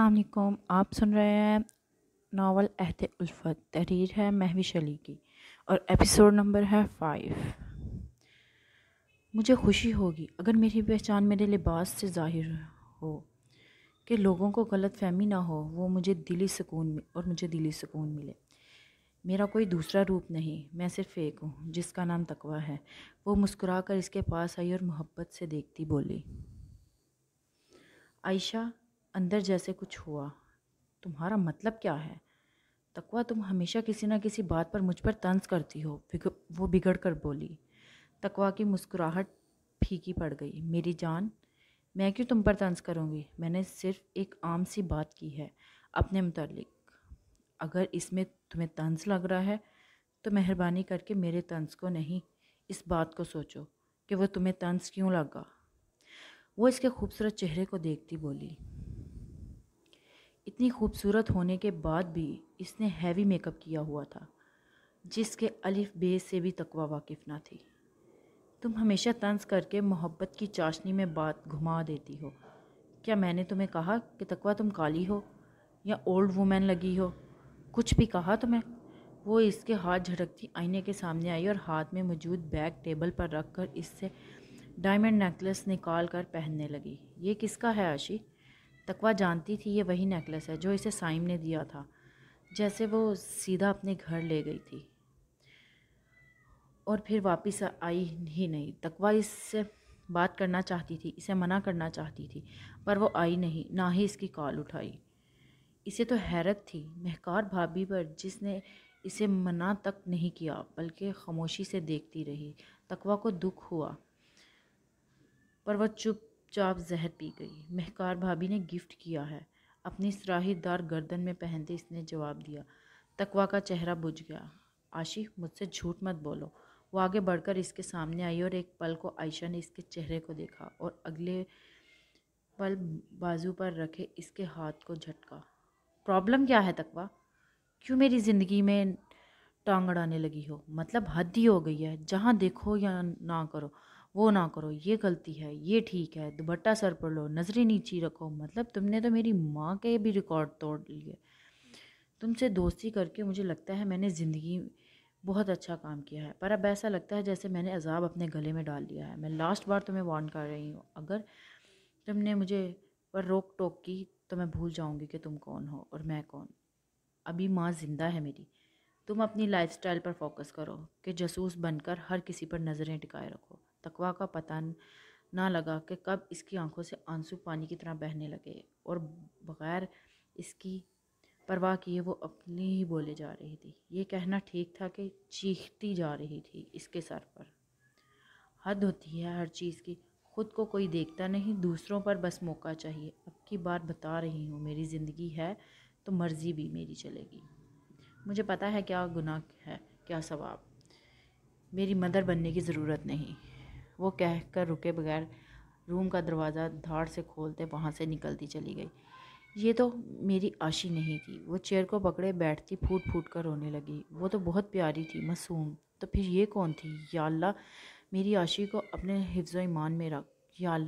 अल्लाम आप सुन रहे हैं नावल अहद उल्फत तहरीर है महविश अली की और एपिसोड नंबर है फ़ाइव मुझे खुशी होगी अगर मेरी पहचान मेरे लिबास से जाहिर हो कि लोगों को गलत फहमी ना हो वो मुझे दिली सुकून और मुझे दिली सुकून मिले मेरा कोई दूसरा रूप नहीं मैं सिर्फ़ एक हूँ जिसका नाम तकवा है वो मुस्कुरा कर इसके पास आई और मोहब्बत से देखती बोली आयशा अंदर जैसे कुछ हुआ तुम्हारा मतलब क्या है तकवा तुम हमेशा किसी ना किसी बात पर मुझ पर तंज करती हो वो बिगड़ कर बोली तकवा की मुस्कुराहट फीकी पड़ गई मेरी जान मैं क्यों तुम पर तंज करूँगी मैंने सिर्फ एक आम सी बात की है अपने मुतलक अगर इसमें तुम्हें तंज लग रहा है तो मेहरबानी करके मेरे तंज को नहीं इस बात को सोचो कि वो तुम्हें तंज क्यों लगा वो इसके खूबसूरत चेहरे को देखती बोली इतनी खूबसूरत होने के बाद भी इसने हैवी मेकअप किया हुआ था जिसके अलिफ बे से भी तकवा वाकिफ़ ना थी तुम हमेशा तंज करके मोहब्बत की चाशनी में बात घुमा देती हो क्या मैंने तुम्हें कहा कि तकवा तुम काली हो या ओल्ड वूमेन लगी हो कुछ भी कहा तुम्हें वो इसके हाथ झटकती आईने के सामने आई और हाथ में मौजूद बैग टेबल पर रख कर इससे डायमंड नेकलेस निकाल कर पहनने लगी ये किसका है आशी तकवा जानती थी ये वही नेकलेस है जो इसे साइम ने दिया था जैसे वो सीधा अपने घर ले गई थी और फिर वापस आई ही नहीं तकवा इससे बात करना चाहती थी इसे मना करना चाहती थी पर वो आई नहीं ना ही इसकी कॉल उठाई इसे तो हैरत थी महकार भाभी पर जिसने इसे मना तक नहीं किया बल्कि खामोशी से देखती रही तकवा को दुख हुआ पर वह चुप चुपचाप जहर पी गई महकार भाभी ने गिफ्ट किया है अपनी सराहीदार गर्दन में पहनते इसने जवाब दिया तकवा का चेहरा बुझ गया आशी मुझसे झूठ मत बोलो वो आगे बढ़कर इसके सामने आई और एक पल को आयशा ने इसके चेहरे को देखा और अगले पल बाजू पर रखे इसके हाथ को झटका प्रॉब्लम क्या है तकवा क्यों मेरी ज़िंदगी में टांग अड़ाने लगी हो मतलब हद ही हो गई है जहाँ देखो या ना करो वो ना करो ये गलती है ये ठीक है दुबट्टा सर पर लो नज़रें नीची रखो मतलब तुमने तो मेरी माँ के भी रिकॉर्ड तोड़ लिए तुमसे दोस्ती करके मुझे लगता है मैंने ज़िंदगी बहुत अच्छा काम किया है पर अब ऐसा लगता है जैसे मैंने अजाब अपने गले में डाल लिया है मैं लास्ट बार तुम्हें वार्न कर रही हूँ अगर तुमने मुझे पर रोक टोक की तो मैं भूल जाऊँगी कि तुम कौन हो और मैं कौन अभी माँ ज़िंदा है मेरी तुम अपनी लाइफ पर फोकस करो कि जासूस बनकर हर किसी पर नज़रें टिकाए रखो तकवा का पता ना लगा कि कब इसकी आंखों से आंसू पानी की तरह बहने लगे और बग़ैर इसकी परवाह किए वो अपने ही बोले जा रही थी ये कहना ठीक था कि चीखती जा रही थी इसके सर पर हद होती है हर चीज़ की खुद को कोई देखता नहीं दूसरों पर बस मौका चाहिए अब की बार बता रही हूँ मेरी ज़िंदगी है तो मर्ज़ी भी मेरी चलेगी मुझे पता है क्या गुनाह है क्या सवाब मेरी मदर बनने की ज़रूरत नहीं वो कह कर रुके बगैर रूम का दरवाज़ा धाड़ से खोलते वहाँ से निकलती चली गई ये तो मेरी आशी नहीं थी वो चेयर को पकड़े बैठती फूट फूट कर रोने लगी वो तो बहुत प्यारी थी मासूम तो फिर ये कौन थी या मेरी आशी को अपने हिफ्ज़ ईमान में रख या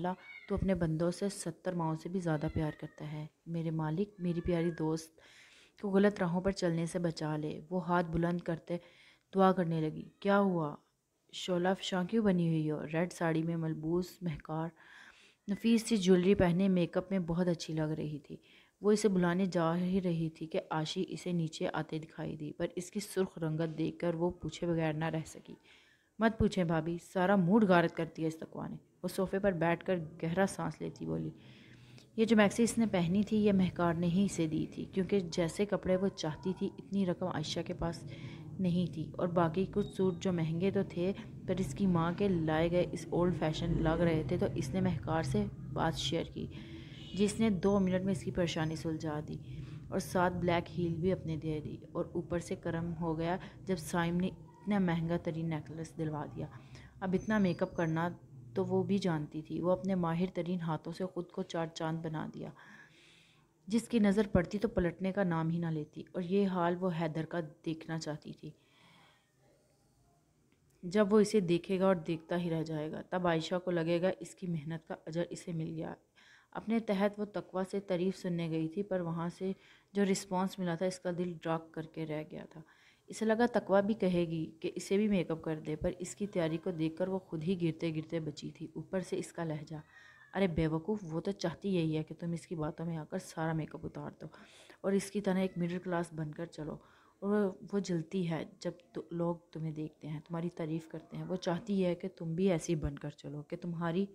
तो अपने बंदों से सत्तर माओ से भी ज़्यादा प्यार करता है मेरे मालिक मेरी प्यारी दोस्त को गलत राहों पर चलने से बचा ले वो हाथ बुलंद करते दुआ करने लगी क्या हुआ शोला क्यों बनी हुई हो रेड साड़ी में मलबूस महकार नफीस सी ज्वेलरी पहने मेकअप में बहुत अच्छी लग रही थी वो इसे बुलाने जा ही रही थी कि आशी इसे नीचे आते दिखाई दी पर इसकी सुर्ख रंगत देखकर वो पूछे बगैर ना रह सकी मत पूछें भाभी सारा मूड गारत करती है इस तकवा ने वो सोफे पर बैठ कर गहरा सांस लेती बोली ये जो मैक्सी इसने पहनी थी ये महकार ने ही इसे दी थी क्योंकि जैसे कपड़े वो चाहती थी इतनी रकम आयशा के पास नहीं थी और बाकी कुछ सूट जो महंगे तो थे पर इसकी माँ के लाए गए इस ओल्ड फैशन लग रहे थे तो इसने महकार से बात शेयर की जिसने दो मिनट में इसकी परेशानी सुलझा दी और साथ ब्लैक हील भी अपने दे दी और ऊपर से करम हो गया जब साइम ने इतना महंगा तरीन नेकलेस दिलवा दिया अब इतना मेकअप करना तो वो भी जानती थी वो अपने माहिर तरीन हाथों से ख़ुद को चार चांद बना दिया जिसकी नज़र पड़ती तो पलटने का नाम ही ना लेती और ये हाल वो हैदर का देखना चाहती थी जब वो इसे देखेगा और देखता ही रह जाएगा तब आयशा को लगेगा इसकी मेहनत का अजर इसे मिल गया अपने तहत वो तकवा से तारीफ़ सुनने गई थी पर वहाँ से जो रिस्पांस मिला था इसका दिल ड्राक करके रह गया था इसे लगा तकवा भी कहेगी कि इसे भी मेकअप कर दे पर इसकी तैयारी को देखकर वो खुद ही गिरते गिरते बची थी ऊपर से इसका लहजा अरे बेवकूफ़ वो तो चाहती यही है कि तुम इसकी बातों में आकर सारा मेकअप उतार दो और इसकी तरह एक मिडिल क्लास बनकर चलो और वो जलती है जब तो लोग तुम्हें देखते हैं तुम्हारी तारीफ़ करते हैं वो चाहती है कि तुम भी ऐसी बनकर चलो कि तुम्हारी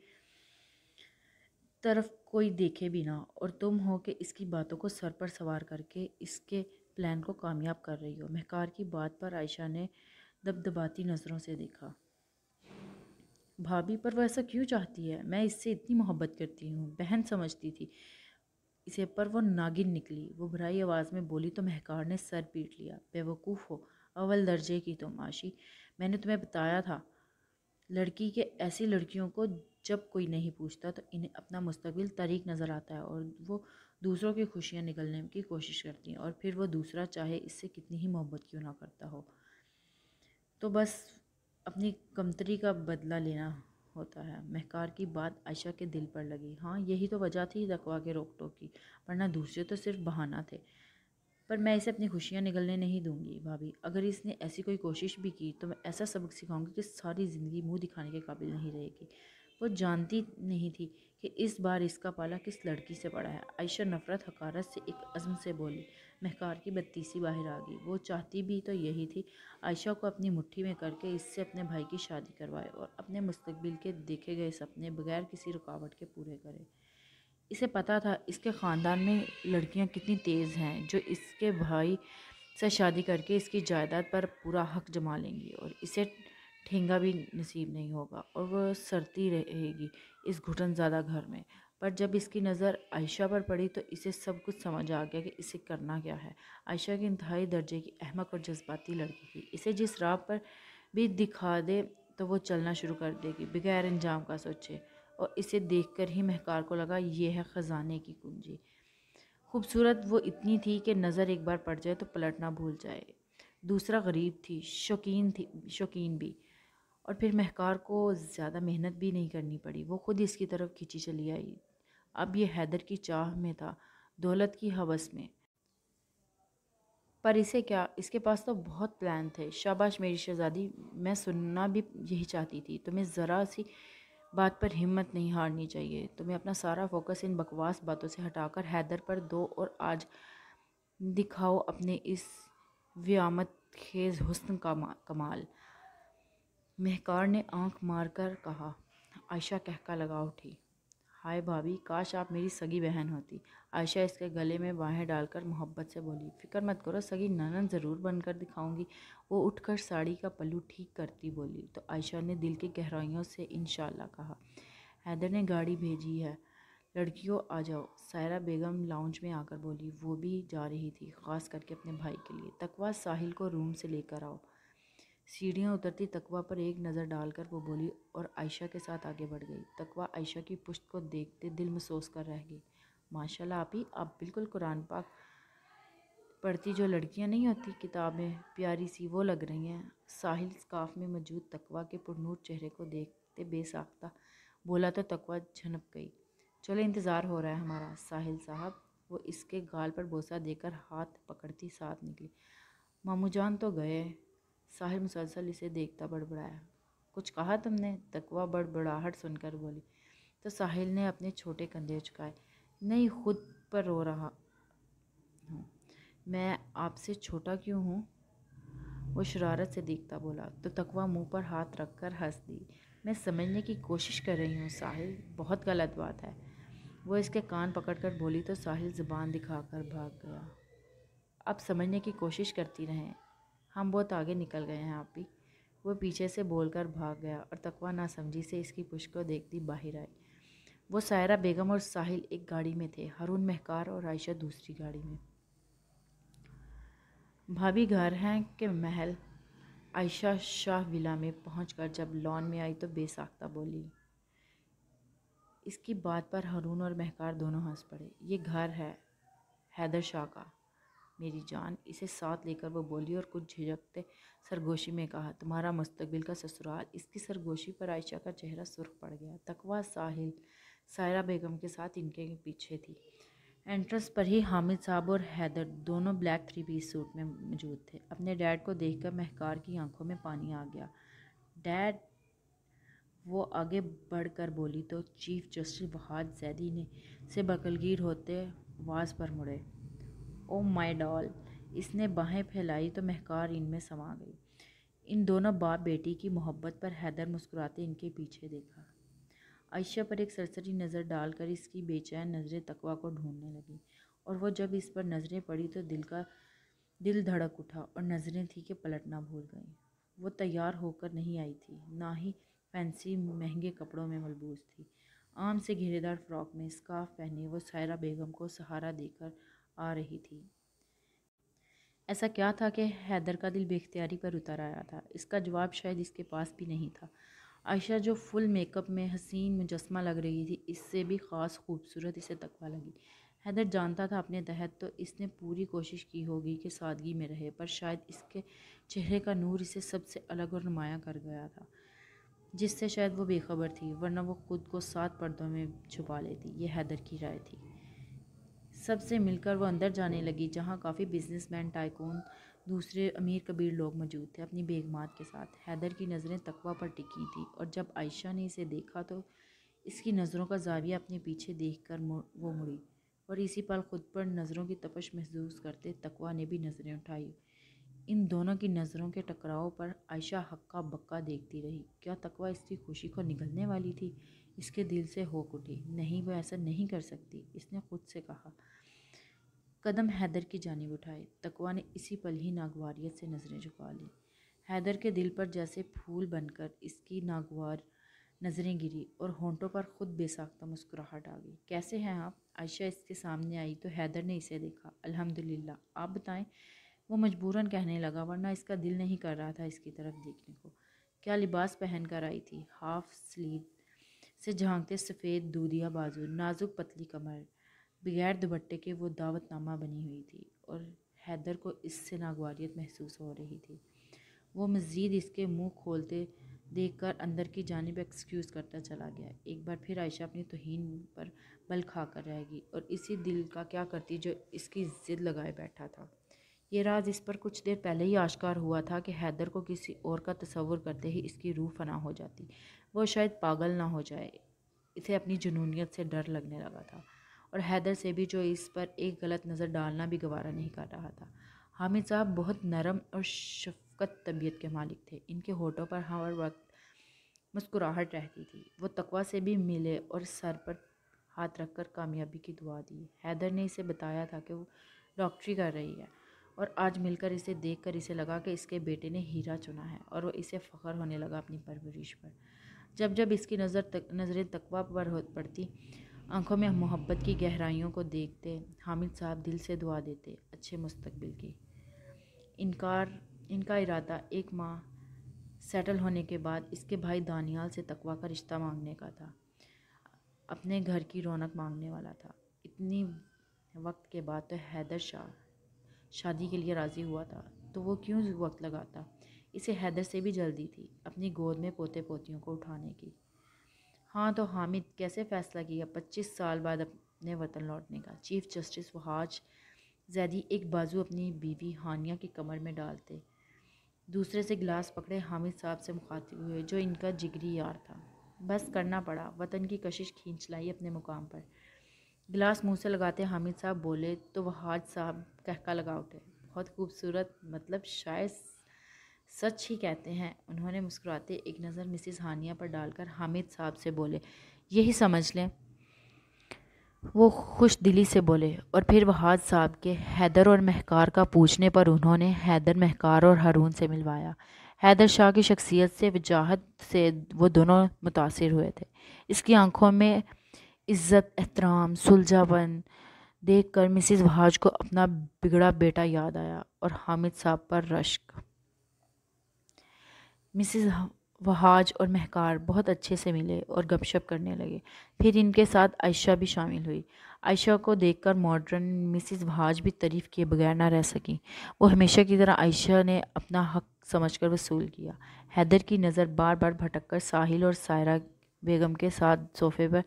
तरफ कोई देखे भी ना और तुम हो कि इसकी बातों को सर पर सवार करके इसके प्लान को कामयाब कर रही हो महकार की बात पर आयशा ने दबदबाती नज़रों से देखा भाभी पर वह ऐसा क्यों चाहती है मैं इससे इतनी मोहब्बत करती हूँ बहन समझती थी इसे पर वो नागिन निकली वो भराई आवाज़ में बोली तो महकार ने सर पीट लिया बेवकूफ़ हो अव्वल दर्जे की तुम आशी मैंने तुम्हें बताया था लड़की के ऐसी लड़कियों को जब कोई नहीं पूछता तो इन्हें अपना मुस्तबिल तरीक नज़र आता है और वो दूसरों की खुशियाँ निकलने की कोशिश करती हैं और फिर वो दूसरा चाहे इससे कितनी ही मोहब्बत क्यों ना करता हो तो बस अपनी कमतरी का बदला लेना होता है महकार की बात आयशा के दिल पर लगी हाँ यही तो वजह थी रकवा के रोक टोक की वरना दूसरे तो सिर्फ बहाना थे पर मैं इसे अपनी खुशियाँ निगलने नहीं दूंगी भाभी अगर इसने ऐसी कोई कोशिश भी की तो मैं ऐसा सबक सिखाऊंगी कि सारी ज़िंदगी मुंह दिखाने के काबिल नहीं रहेगी वो जानती नहीं थी कि इस बार इसका पाला किस लड़की से पड़ा है आयशा नफ़रत हकारत से एक अज़म से बोली महकार की बत्तीसी बाहर आ गई वो चाहती भी तो यही थी आयशा को अपनी मुट्ठी में करके इससे अपने भाई की शादी करवाए और अपने मुस्तबिल के देखे गए सपने बगैर किसी रुकावट के पूरे करे इसे पता था इसके ख़ानदान में लड़कियाँ कितनी तेज़ हैं जो इसके भाई से शादी करके इसकी जायदाद पर पूरा हक जमा लेंगी और इसे ठेंगा भी नसीब नहीं होगा और वह सरती रहेगी इस घुटन ज़्यादा घर में पर जब इसकी नज़र आयशा पर पड़ी तो इसे सब कुछ समझ आ गया कि इसे करना क्या है आयशा की इंतहाई दर्जे की अहमक और जज्बाती लड़की थी इसे जिस राह पर भी दिखा दे तो वो चलना शुरू कर देगी बगैर इंजाम का सोचे और इसे देखकर ही महकार को लगा ये है ख़जाने की कुंजी खूबसूरत वो इतनी थी कि नज़र एक बार पड़ जाए तो पलटना भूल जाए दूसरा गरीब थी शौकीन थी शौकीन भी और फिर महकार को ज़्यादा मेहनत भी नहीं करनी पड़ी वो खुद इसकी तरफ खींची चली आई अब ये हैदर की चाह में था दौलत की हवस में पर इसे क्या इसके पास तो बहुत प्लान थे शाबाश मेरी शहज़ादी मैं सुनना भी यही चाहती थी तुम्हें ज़रा सी बात पर हिम्मत नहीं हारनी चाहिए तुम्हें अपना सारा फोकस इन बकवास बातों से हटाकर हैदर पर दो और आज दिखाओ अपने इस व्यामत खेज हुस्न का कमाल महकार ने आंख मारकर कहा आयशा कहका लगा उठी हाय भाभी काश आप मेरी सगी बहन होती आयशा इसके गले में बाहें डालकर मोहब्बत से बोली फ़िक्र मत करो सगी ननन ज़रूर बनकर दिखाऊंगी वो उठकर साड़ी का पल्लू ठीक करती बोली तो आयशा ने दिल की गहराइयों से इन कहा हैदर ने गाड़ी भेजी है लड़कियों आ जाओ सायरा बेगम लाउंज में आकर बोली वो भी जा रही थी ख़ास करके अपने भाई के लिए तकवा साहिल को रूम से लेकर आओ सीढ़ियाँ उतरती तकवा पर एक नज़र डालकर वो बोली और आयशा के साथ आगे बढ़ गई तकवा आयशा की पुष्ट को देखते दिल में सोच कर रह गई माशाल्लाह आप ही आप बिल्कुल कुरान पाक पढ़ती जो लड़कियां नहीं होती किताबें प्यारी सी वो लग रही हैं साहिल स्काफ में मौजूद तकवा के पुरनूर चेहरे को देखते बेसाख्ता बोला तो तकवा झनप गई चलो इंतज़ार हो रहा है हमारा साहिल साहब वो इसके गाल पर बोसा देकर हाथ पकड़ती साथ निकली मामू जान तो गए साहिर मुसलसल इसे देखता बड़बड़ाया कुछ कहा तुमने तकवा बड़बड़ाहट सुनकर बोली तो साहिल ने अपने छोटे कंधे चुकाए नहीं खुद पर रो रहा हूँ मैं आपसे छोटा क्यों हूँ वो शरारत से देखता बोला तो तकवा मुंह पर हाथ रखकर हंस दी मैं समझने की कोशिश कर रही हूँ साहिल बहुत गलत बात है वो इसके कान पकड़कर बोली तो साहिल ज़ुबान दिखाकर भाग गया अब समझने की कोशिश करती रहें हम बहुत आगे निकल गए हैं आप ही वो पीछे से बोलकर भाग गया और तकवा ना समझी से इसकी पुश को देखती बाहर आई वो सायरा बेगम और साहिल एक गाड़ी में थे हरून महकार और आयशा दूसरी गाड़ी में भाभी घर हैं के महल आयशा शाह विला में कर जब लॉन में आई तो बेसाख्ता बोली इसकी बात पर हरून और महकार दोनों हंस पड़े ये घर है हैदर शाह का मेरी जान इसे साथ लेकर वो बोली और कुछ झिझकते सरगोशी में कहा तुम्हारा मुस्तबिल का ससुराल इसकी सरगोशी पर आयशा का चेहरा सुर्ख पड़ गया तकवा साहिल सायरा बेगम के साथ इनके पीछे थी एंट्रेंस पर ही हामिद साहब और हैदर दोनों ब्लैक थ्री पीस सूट में मौजूद थे अपने डैड को देखकर महकार की आंखों में पानी आ गया डैड वो आगे बढ़कर बोली तो चीफ जस्टिस बहाद जैदी ने से बकलगीर होते वाज पर मुड़े ओ माय डॉल इसने बाहें फैलाई तो महकार इनमें समा गई इन दोनों बाप बेटी की मोहब्बत पर हैदर मुस्कुराते इनके पीछे देखा आयशा पर एक सरसरी नज़र डालकर इसकी बेचैन नज़रें तकवा को ढूंढने लगी और वो जब इस पर नज़रें पड़ी तो दिल का दिल धड़क उठा और नज़रें थी कि पलटना भूल गई वो तैयार होकर नहीं आई थी ना ही फैंसी महंगे कपड़ों में मलबूस थी आम से घेरेदार फ्रॉक में स्काफ पहने वो सायरा बेगम को सहारा देकर आ रही थी ऐसा क्या था कि हैदर का दिल बेख्तियारी पर उतर आया था इसका जवाब शायद इसके पास भी नहीं था आयशा जो फुल मेकअप में हसीन मुजस्मा लग रही थी इससे भी ख़ास खूबसूरत इसे तकवा लगी हैदर जानता था अपने तहत तो इसने पूरी कोशिश की होगी कि सादगी में रहे पर शायद इसके चेहरे का नूर इसे सबसे अलग और नुमाया कर गया था जिससे शायद वो बेखबर थी वरना वो खुद को सात पर्दों में छुपा लेती ये हैदर की राय थी सबसे मिलकर वो अंदर जाने लगी जहाँ काफ़ी बिजनेसमैन टाइकून दूसरे अमीर कबीर लोग मौजूद थे अपनी बेगमात के साथ हैदर की नज़रें तकवा पर टिकी थी और जब आयशा ने इसे देखा तो इसकी नज़रों का जाविया अपने पीछे देख कर वो मुड़ी और इसी पल खुद पर नज़रों की तपश महसूस करते तकवा ने भी नज़रें उठाई इन दोनों की नज़रों के टकराव पर आयशा हक्का बक्का देखती रही क्या तकवा इसकी खुशी को निगलने वाली थी इसके दिल से होक उठी नहीं वो ऐसा नहीं कर सकती इसने खुद से कहा कदम हैदर की जानब उठाए तकवा ने इसी पल ही नागवारियत से नज़रें झुका ली हैदर के दिल पर जैसे फूल बनकर इसकी नागवार नज़रें गिरी और होंठों पर खुद बेसाख्ता मुस्कुराहट आ गई कैसे हैं आप आयशा इसके सामने आई तो हैदर ने इसे देखा अल्हम्दुलिल्लाह आप बताएं वो मजबूरन कहने लगा वरना इसका दिल नहीं कर रहा था इसकी तरफ देखने को क्या लिबास पहन कर आई थी हाफ स्लीव से झांकते सफ़ेद दूधिया बाजू नाजुक पतली कमर बगैर दुपट्टे के वो दावतनामा बनी हुई थी और हैदर को इससे नागवारीत महसूस हो रही थी वो मज़ीद इसके मुंह खोलते देखकर अंदर की जानब एक्सक्यूज़ करता चला गया एक बार फिर आयशा अपनी तोहन पर बल खा कर रहेगी और इसी दिल का क्या करती जो इसकी ज़िद लगाए बैठा था ये राज इस पर कुछ देर पहले ही आश्कार हुआ था कि हैदर को किसी और का तस्वुर करते ही इसकी रूह फना हो जाती वो शायद पागल ना हो जाए इसे अपनी जुनूनीत से डर लगने लगा था और हैदर से भी जो इस पर एक गलत नज़र डालना भी गवारा नहीं कर रहा था हामिद साहब बहुत नरम और शफकत तबीयत के मालिक थे इनके होठों पर हर वक्त मुस्कुराहट रहती थी वो तकवा से भी मिले और सर पर हाथ रखकर कामयाबी की दुआ दी हैदर ने इसे बताया था कि वो डॉक्टरी कर रही है और आज मिलकर इसे देखकर इसे लगा कि इसके बेटे ने हीरा चुना है और वो इसे फ़ख्र होने लगा अपनी परवरिश पर जब जब इसकी नज़र तक नज़रें तकवा पर पड़ती आंखों में मोहब्बत की गहराइयों को देखते हामिद साहब दिल से दुआ देते अच्छे मुस्तबिल की इनकार इनका इरादा एक माह सेटल होने के बाद इसके भाई दानियाल से तकवा का रिश्ता मांगने का था अपने घर की रौनक मांगने वाला था इतनी वक्त के बाद तो हैदर शाह शादी के लिए राज़ी हुआ था तो वो क्यों वक्त लगाता इसे हैदर से भी जल्दी थी अपनी गोद में पोते पोतियों को उठाने की हाँ तो हामिद कैसे फ़ैसला किया पच्चीस साल बाद अपने वतन लौटने का चीफ जस्टिस वहाज जैदी एक बाजू अपनी बीवी हानिया की कमर में डालते दूसरे से गिलास पकड़े हामिद साहब से मुखातिब हुए जो इनका जिगरी यार था बस करना पड़ा वतन की कशिश खींच लाई अपने मुकाम पर गिलास मुंह से लगाते हामिद साहब बोले तो वहाज साहब कहका लगा उठे बहुत खूबसूरत मतलब शायद सच ही कहते हैं उन्होंने मुस्कुराते एक नज़र मिसिस हानिया पर डालकर हामिद साहब से बोले यही समझ लें वो खुश दिली से बोले और फिर वहाद साहब के हैदर और महकार का पूछने पर उन्होंने हैदर महकार और हारून से मिलवाया हैदर शाह की शख्सियत से वजाहत से वो दोनों मुतासर हुए थे इसकी आंखों में इज़्ज़त एहतराम सुलझावन देख कर मिसिज़ वहाज को अपना बिगड़ा बेटा याद आया और हामिद साहब पर रश्क मिसिज़ वहाज और महकार बहुत अच्छे से मिले और गपशप करने लगे फिर इनके साथ आयशा भी शामिल हुई आयशा को देखकर मॉडर्न मिसिज वहाज भी तारीफ़ किए बगैर ना रह सकी वो हमेशा की तरह आयशा ने अपना हक समझकर वसूल किया हैदर की नज़र बार बार भटक कर साहिल और सायरा बेगम के साथ सोफे पर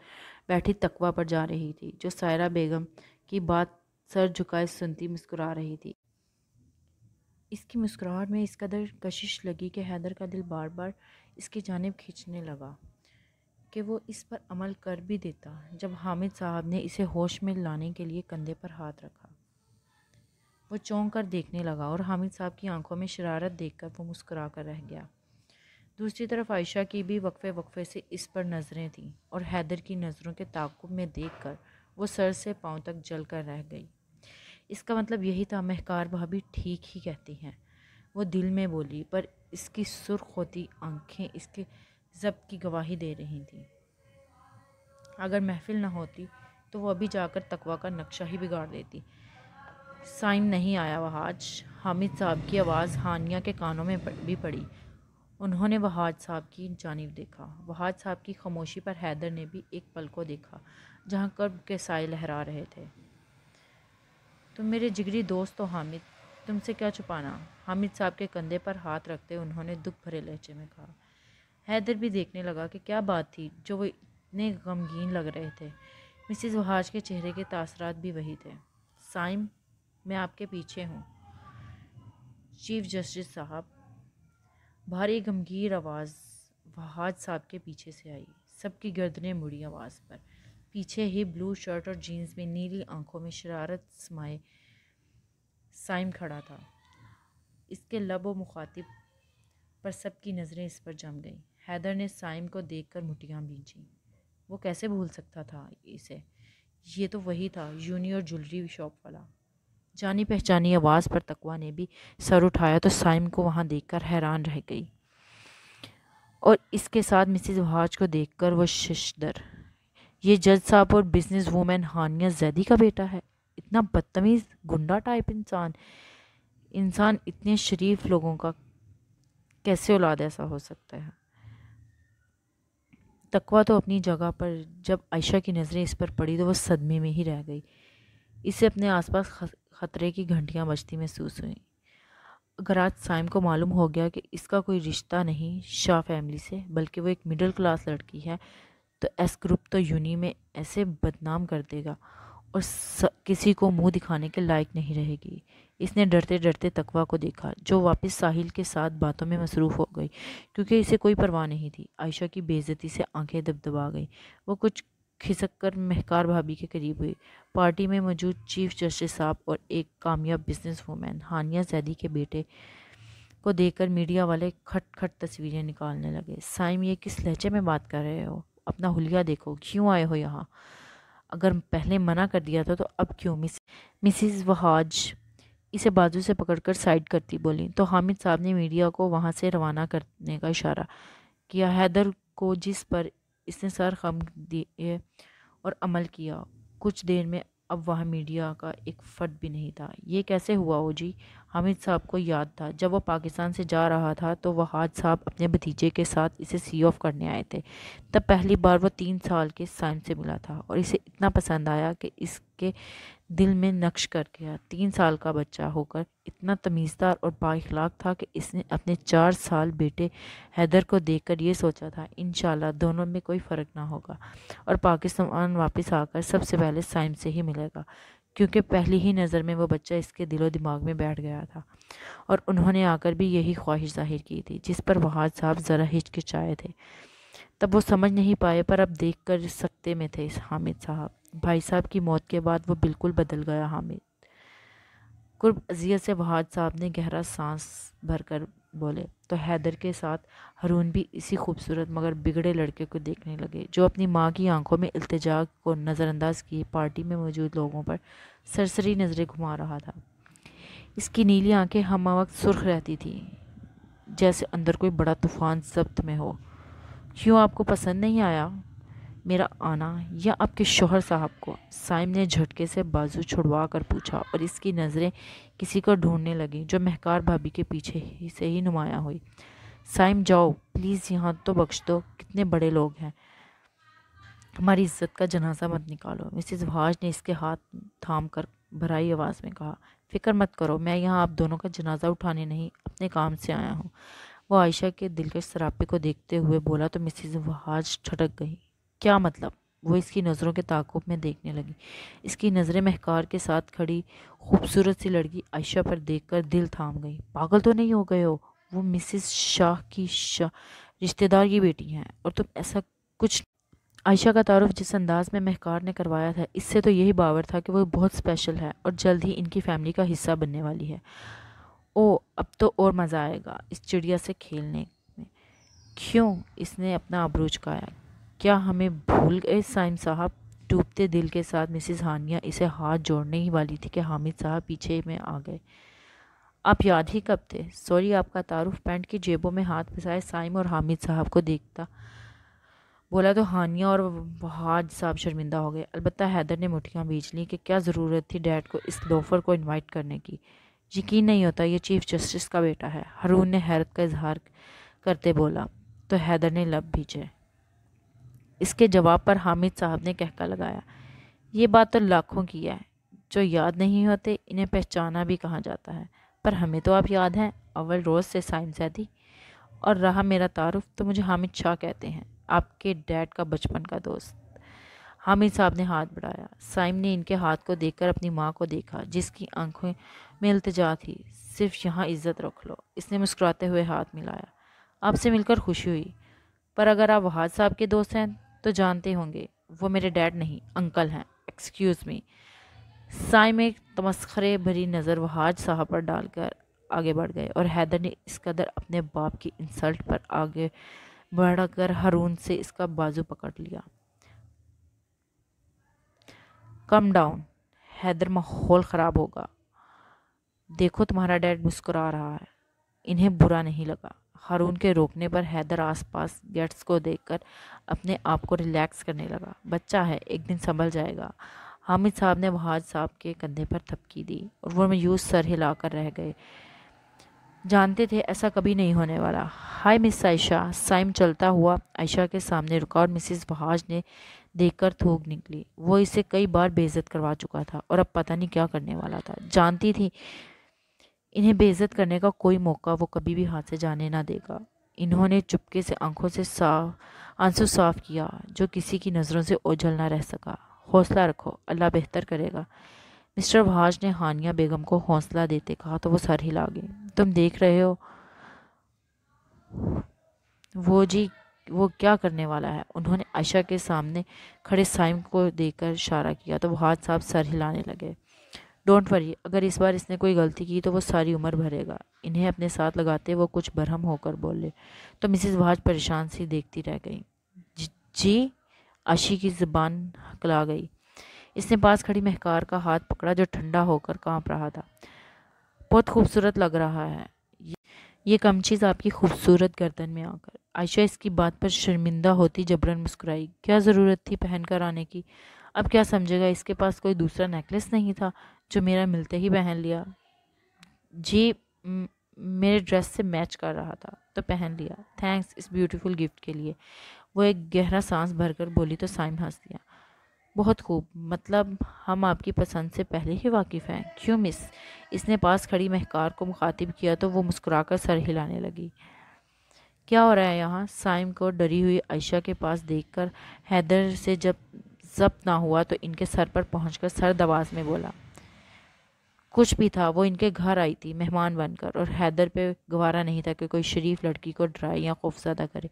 बैठी तकवा पर जा रही थी जो सायरा बेगम की बात सर झुकाए सुनती मुस्कुरा रही थी इसकी मुस्कुराहट में इस कदर कशिश लगी कि हैदर का दिल बार बार इसकी जानब खींचने लगा कि वो इस पर अमल कर भी देता जब हामिद साहब ने इसे होश में लाने के लिए कंधे पर हाथ रखा वो चौंक कर देखने लगा और हामिद साहब की आंखों में शरारत देखकर वो मुस्कुरा कर रह गया दूसरी तरफ आयशा की भी वक्फ़े वक्फ़े से इस पर नज़रें थीं और हैदर की नज़रों के ताकुब में देख कर वो सर से पाँव तक जल कर रह गई इसका मतलब यही था महकार भाभी ठीक ही कहती हैं वो दिल में बोली पर इसकी सुर्ख होती आंखें इसके जब की गवाही दे रही थी अगर महफिल ना होती तो वो अभी जाकर तकवा का नक्शा ही बिगाड़ देती साइन नहीं आया वह आज हामिद साहब की आवाज़ हानिया के कानों में भी पड़ी उन्होंने वहाज साहब की जानब देखा वहाज साहब की खामोशी पर हैदर ने भी एक पल को देखा जहाँ कर्ब के साय लहरा रहे थे तुम मेरे जिगरी दोस्त हो हामिद तुमसे क्या छुपाना हामिद साहब के कंधे पर हाथ रखते उन्होंने दुख भरे लहजे में कहा हैदर भी देखने लगा कि क्या बात थी जो वो इतने गमगीन लग रहे थे मिसिज़ वहाज के चेहरे के तासरात भी वही थे साइम मैं आपके पीछे हूँ चीफ जस्टिस साहब भारी गमगीर आवाज़ वहाज साहब के पीछे से आई सबकी गर्दनें मुड़ी आवाज़ पर पीछे ही ब्लू शर्ट और जीन्स में नीली आंखों में शरारत समाये साइम खड़ा था इसके लब व मुखातिब पर सबकी नज़रें इस पर जम गईं हैदर ने साइम को देख कर मुठियाँ बींची वो कैसे भूल सकता था इसे ये तो वही था यूनियर ज्वेलरी शॉप वाला जानी पहचानी आवाज़ पर तकवा ने भी सर उठाया तो साइम को वहाँ कर हैरान रह गई और इसके साथ मिसिज़ वहाज को देखकर वह शशदर ये जज साहब और बिजनेस वूमेन हानिया जैदी का बेटा है इतना बदतमीज़ गुंडा टाइप इंसान इंसान इतने शरीफ लोगों का कैसे औलाद ऐसा हो सकता है तकवा तो अपनी जगह पर जब आयशा की नज़रें इस पर पड़ी तो वह सदमे में ही रह गई इसे अपने आसपास ख़तरे की घंटियां बजती महसूस हुई अगर आज साइम को मालूम हो गया कि इसका कोई रिश्ता नहीं शाह फैमिली से बल्कि वो एक मिडिल क्लास लड़की है तो एस ग्रुप तो यूनी में ऐसे बदनाम कर देगा और स, किसी को मुंह दिखाने के लायक नहीं रहेगी इसने डरते डरते तकवा को देखा जो वापस साहिल के साथ बातों में मसरूफ़ हो गई क्योंकि इसे कोई परवाह नहीं थी आयशा की बेजती से आंखें दबदबा गईं वो कुछ खिसक कर महकार भाभी के करीब हुई पार्टी में मौजूद चीफ जस्टिस साहब और एक कामयाब बिजनेस वूमेन हानिया जैदी के बेटे को देखकर मीडिया वाले खट खट तस्वीरें निकालने लगे साइम ये किस लहजे में बात कर रहे हो अपना हुलिया देखो क्यों आए हो यहाँ अगर पहले मना कर दिया था तो अब क्यों मिस मिसिज़ वहाज इसे बाजू से पकड़कर साइड करती बोली तो हामिद साहब ने मीडिया को वहाँ से रवाना करने का इशारा किया हैदर को जिस पर इसने सर खम दिए और अमल किया कुछ देर में अब वहाँ मीडिया का एक फर्द भी नहीं था ये कैसे हुआ हो जी हामिद साहब को याद था जब वो पाकिस्तान से जा रहा था तो वहाद साहब अपने भतीजे के साथ इसे सी ऑफ करने आए थे तब पहली बार वो तीन साल के साइम से मिला था और इसे इतना पसंद आया कि इसके दिल में नक्श कर गया तीन साल का बच्चा होकर इतना तमीज़दार और बाखलाक था कि इसने अपने चार साल बेटे हैदर को कर ये सोचा था इन दोनों में कोई फ़र्क ना होगा और पाकिस्तान वापस आकर सबसे पहले साइम से ही मिलेगा क्योंकि पहली ही नज़र में वो बच्चा इसके दिलो दिमाग में बैठ गया था और उन्होंने आकर भी यही ख्वाहिश जाहिर की थी जिस पर वहाद साहब ज़रा हिचकिचाए थे तब वो समझ नहीं पाए पर अब देख कर सकते में थे हामिद साहब भाई साहब की मौत के बाद वो बिल्कुल बदल गया हामिद कुर्ब अजियत से वहाज साहब ने गहरा सांस भरकर बोले तो हैदर के साथ हरून भी इसी खूबसूरत मगर बिगड़े लड़के को देखने लगे जो अपनी माँ की आंखों में अल्तजा को नज़रअंदाज किए पार्टी में मौजूद लोगों पर सरसरी नज़रें घुमा रहा था इसकी नीली आंखें हम वक्त सुर्ख रहती थी जैसे अंदर कोई बड़ा तूफ़ान जब्त में हो क्यों आपको पसंद नहीं आया मेरा आना या आपके शोहर साहब को साइम ने झटके से बाजू छुड़वा कर पूछा और इसकी नज़रें किसी को ढूंढने लगीं जो महकार भाभी के पीछे ही से ही नुमाया हुई साइम जाओ प्लीज़ यहाँ तो बख्श दो कितने बड़े लोग हैं हमारी इज्जत का जनाजा मत निकालो मिसिस भाज ने इसके हाथ थाम कर भराई आवाज़ में कहा फ़िक्र मत करो मैं यहाँ आप दोनों का जनाजा उठाने नहीं अपने काम से आया हूँ वो आयशा के दिलकश सरापे को देखते हुए बोला तो मिसिज वहाज छटक गई क्या मतलब वो इसकी नज़रों के ताकुब में देखने लगी इसकी नज़रें महकार के साथ खड़ी खूबसूरत सी लड़की आयशा पर देखकर दिल थाम गई पागल तो नहीं हो गए हो वो मिसिस शाह की शाह रिश्तेदार की बेटी हैं और तुम ऐसा कुछ आयशा का तारफ़ जिस अंदाज में महकार ने करवाया था इससे तो यही बावर था कि वो बहुत स्पेशल है और जल्द ही इनकी फैमिली का हिस्सा बनने वाली है ओ अब तो और मज़ा आएगा इस चिड़िया से खेलने में क्यों इसने अपना अबरूज काया क्या हमें भूल गए साइम साहब डूबते दिल के साथ मिसिज हानिया इसे हाथ जोड़ने ही वाली थी कि हामिद साहब पीछे में आ गए आप याद ही कब थे सॉरी आपका तारुफ पैंट की जेबों में हाथ फंसाए साइम और हामिद साहब को देखता बोला तो हानिया और हाज साहब शर्मिंदा हो गए अलबत् हैदर ने मुठियाँ बीच ली कि क्या ज़रूरत थी डैड को इस लोफर को इनवाइट करने की यकीन नहीं होता ये चीफ जस्टिस का बेटा है हरून ने हैरत का इजहार करते बोला तो हैदर ने लब भीजे इसके जवाब पर हामिद साहब ने कहका लगाया ये बात तो लाखों की है जो याद नहीं होते इन्हें पहचाना भी कहा जाता है पर हमें तो आप याद हैं अव्वल रोज़ से साइम सैदी और रहा मेरा तारुफ तो मुझे हामिद शाह कहते हैं आपके डैड का बचपन का दोस्त हामिद साहब ने हाथ बढ़ाया साइम ने इनके हाथ को देखकर अपनी माँ को देखा जिसकी आंखों में अल्तजा थी सिर्फ यहाँ इज्जत रख लो इसने मुस्कुराते हुए हाथ मिलाया आपसे मिलकर खुशी हुई पर अगर आप वहाद साहब के दोस्त हैं तो जानते होंगे वो मेरे डैड नहीं अंकल हैं एक्सक्यूज़ मी साय में तमस्खरे भरी नज़र वहाज साहब पर डालकर आगे बढ़ गए और हैदर ने इस कदर अपने बाप की इंसल्ट पर आगे बढ़कर हारून से इसका बाजू पकड़ लिया कम डाउन हैदर माहौल ख़राब होगा देखो तुम्हारा डैड मुस्कुरा रहा है इन्हें बुरा नहीं लगा हारून के रोकने पर हैदर आसपास गेट्स को देखकर अपने आप को रिलैक्स करने लगा बच्चा है एक दिन संभल जाएगा हामिद साहब ने वहाज साहब के कंधे पर थपकी दी और वो मयूस सर हिलाकर रह गए जानते थे ऐसा कभी नहीं होने वाला हाय मिस आयशा साइम चलता हुआ आयशा के सामने रुका और मिसिस वहाज ने देखकर थूक निकली वो इसे कई बार बेइज्जत करवा चुका था और अब पता नहीं क्या करने वाला था जानती थी इन्हें बेइज्जत करने का कोई मौका वो कभी भी हाथ से जाने ना देगा इन्होंने चुपके से आंखों से साफ आंसू साफ किया जो किसी की नज़रों से ओझल ना रह सका हौसला रखो अल्लाह बेहतर करेगा मिस्टर वाज ने हानिया बेगम को हौसला देते कहा तो वो सर हिला गए तुम देख रहे हो वो जी वो क्या करने वाला है उन्होंने आशा के सामने खड़े साइम को देकर इशारा किया तो वो साहब सर हिलाने लगे डोंट वरी अगर इस बार इसने कोई गलती की तो वो सारी उम्र भरेगा इन्हें अपने साथ लगाते वो कुछ बरहम होकर बोले तो मिसिज वाज परेशान सी देखती रह गई जी आशी की ज़बान हकला गई इसने पास खड़ी महकार का हाथ पकड़ा जो ठंडा होकर कांप रहा था बहुत खूबसूरत लग रहा है ये कम चीज़ आपकी खूबसूरत गर्दन में आकर आयशा इसकी बात पर शर्मिंदा होती जबरन मुस्कुराई क्या ज़रूरत थी पहनकर आने की अब क्या समझेगा इसके पास कोई दूसरा नेकलेस नहीं था जो मेरा मिलते ही पहन लिया जी मेरे ड्रेस से मैच कर रहा था तो पहन लिया थैंक्स इस ब्यूटीफुल गिफ्ट के लिए वो एक गहरा सांस भरकर बोली तो साइम हंस दिया बहुत खूब मतलब हम आपकी पसंद से पहले ही वाकिफ़ हैं क्यों मिस इसने पास खड़ी महकार को मुखातिब किया तो वो मुस्कुराकर सर हिलाने लगी क्या हो रहा है यहाँ साइम को डरी हुई आयशा के पास देखकर हैदर से जब जब्त ना हुआ तो इनके सर पर पहुँच सर दबास में बोला कुछ भी था वो इनके घर आई थी मेहमान बनकर और हैदर पे गवारा नहीं था कि कोई शरीफ लड़की को डराए या खौफजदा करे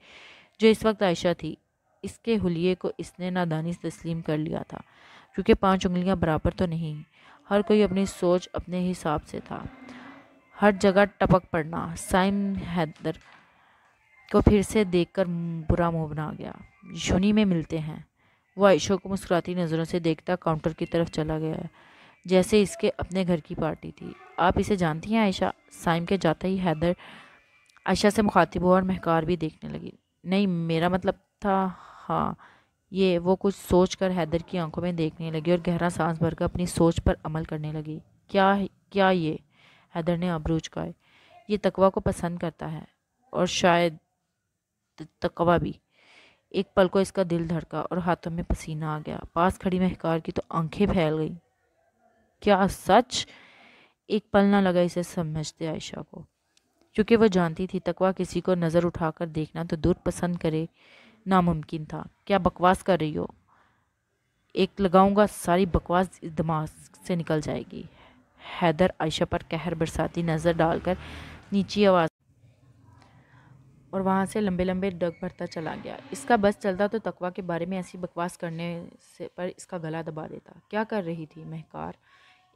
जो इस वक्त आयशा थी इसके हुलिये को इसने नादानी से तस्लीम कर लिया था क्योंकि पांच उंगलियां बराबर तो नहीं हर कोई अपनी सोच अपने हिसाब से था हर जगह टपक पड़ना साइम हैदर को फिर से देखकर बुरा मुंह बना गया यूनी में मिलते हैं वह आयशा को मुस्कुराती नज़रों से देखता काउंटर की तरफ चला गया जैसे इसके अपने घर की पार्टी थी आप इसे जानती हैं आयशा साइम के जाते ही हैदर आयशा से मुखातिब हुआ और महकार भी देखने लगी नहीं मेरा मतलब था हाँ ये वो कुछ सोच कर हैदर की आंखों में देखने लगी और गहरा सांस भरकर अपनी सोच पर अमल करने लगी क्या क्या ये हैदर ने आबरू कहा ये तकवा को पसंद करता है और शायद तकवा भी एक पल को इसका दिल धड़का और हाथों में पसीना आ गया पास खड़ी महकार की तो आंखें फैल गई क्या सच एक पल ना लगा इसे समझते आयशा को क्योंकि वह जानती थी तकवा किसी को नज़र उठाकर देखना तो दूर पसंद करे नामुमकिन था क्या बकवास कर रही हो एक लगाऊंगा सारी बकवास दिमाग से निकल जाएगी हैदर आयशा पर कहर बरसाती नज़र डालकर नीची आवाज़ और वहाँ से लंबे लंबे डग भरता चला गया इसका बस चलता तो तकवा के बारे में ऐसी बकवास करने से पर इसका गला दबा देता क्या कर रही थी महकार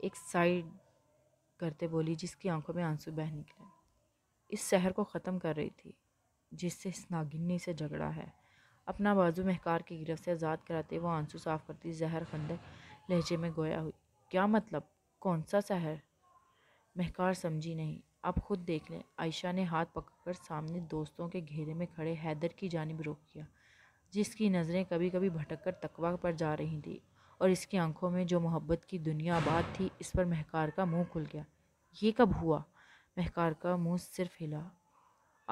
एक साइड करते बोली जिसकी आंखों में आंसू बह निकले इस शहर को ख़त्म कर रही थी जिससे इस नागिनी से झगड़ा है अपना बाजू महकार की गिरफ्त से आज़ाद कराते वो आंसू साफ करती जहर खंदक लहजे में गोया हुई क्या मतलब कौन सा शहर महकार समझी नहीं आप खुद देख लें आयशा ने हाथ पकड़कर सामने दोस्तों के घेरे में खड़े हैदर की जानब रोक किया जिसकी नज़रें कभी कभी भटक कर तकवा पर जा रही थी और इसकी आंखों में जो मोहब्बत की दुनिया बात थी इस पर महकार का मुंह खुल गया ये कब हुआ महकार का मुंह सिर्फ हिला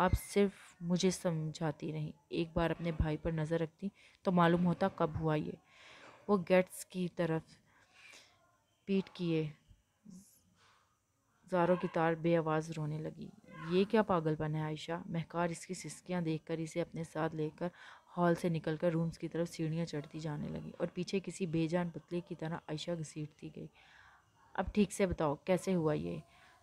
आप सिर्फ मुझे समझाती नहीं एक बार अपने भाई पर नज़र रखती तो मालूम होता कब हुआ ये वो गेट्स की तरफ पीट किए जारों की तार आवाज़ रोने लगी ये क्या पागलपन है आयशा महकार इसकी सिस्कियाँ कर इसे अपने साथ लेकर हॉल से निकलकर रूम्स की तरफ सीढ़ियाँ चढ़ती जाने लगी और पीछे किसी बेजान पुतले की तरह आयशा घसीटती गई अब ठीक से बताओ कैसे हुआ ये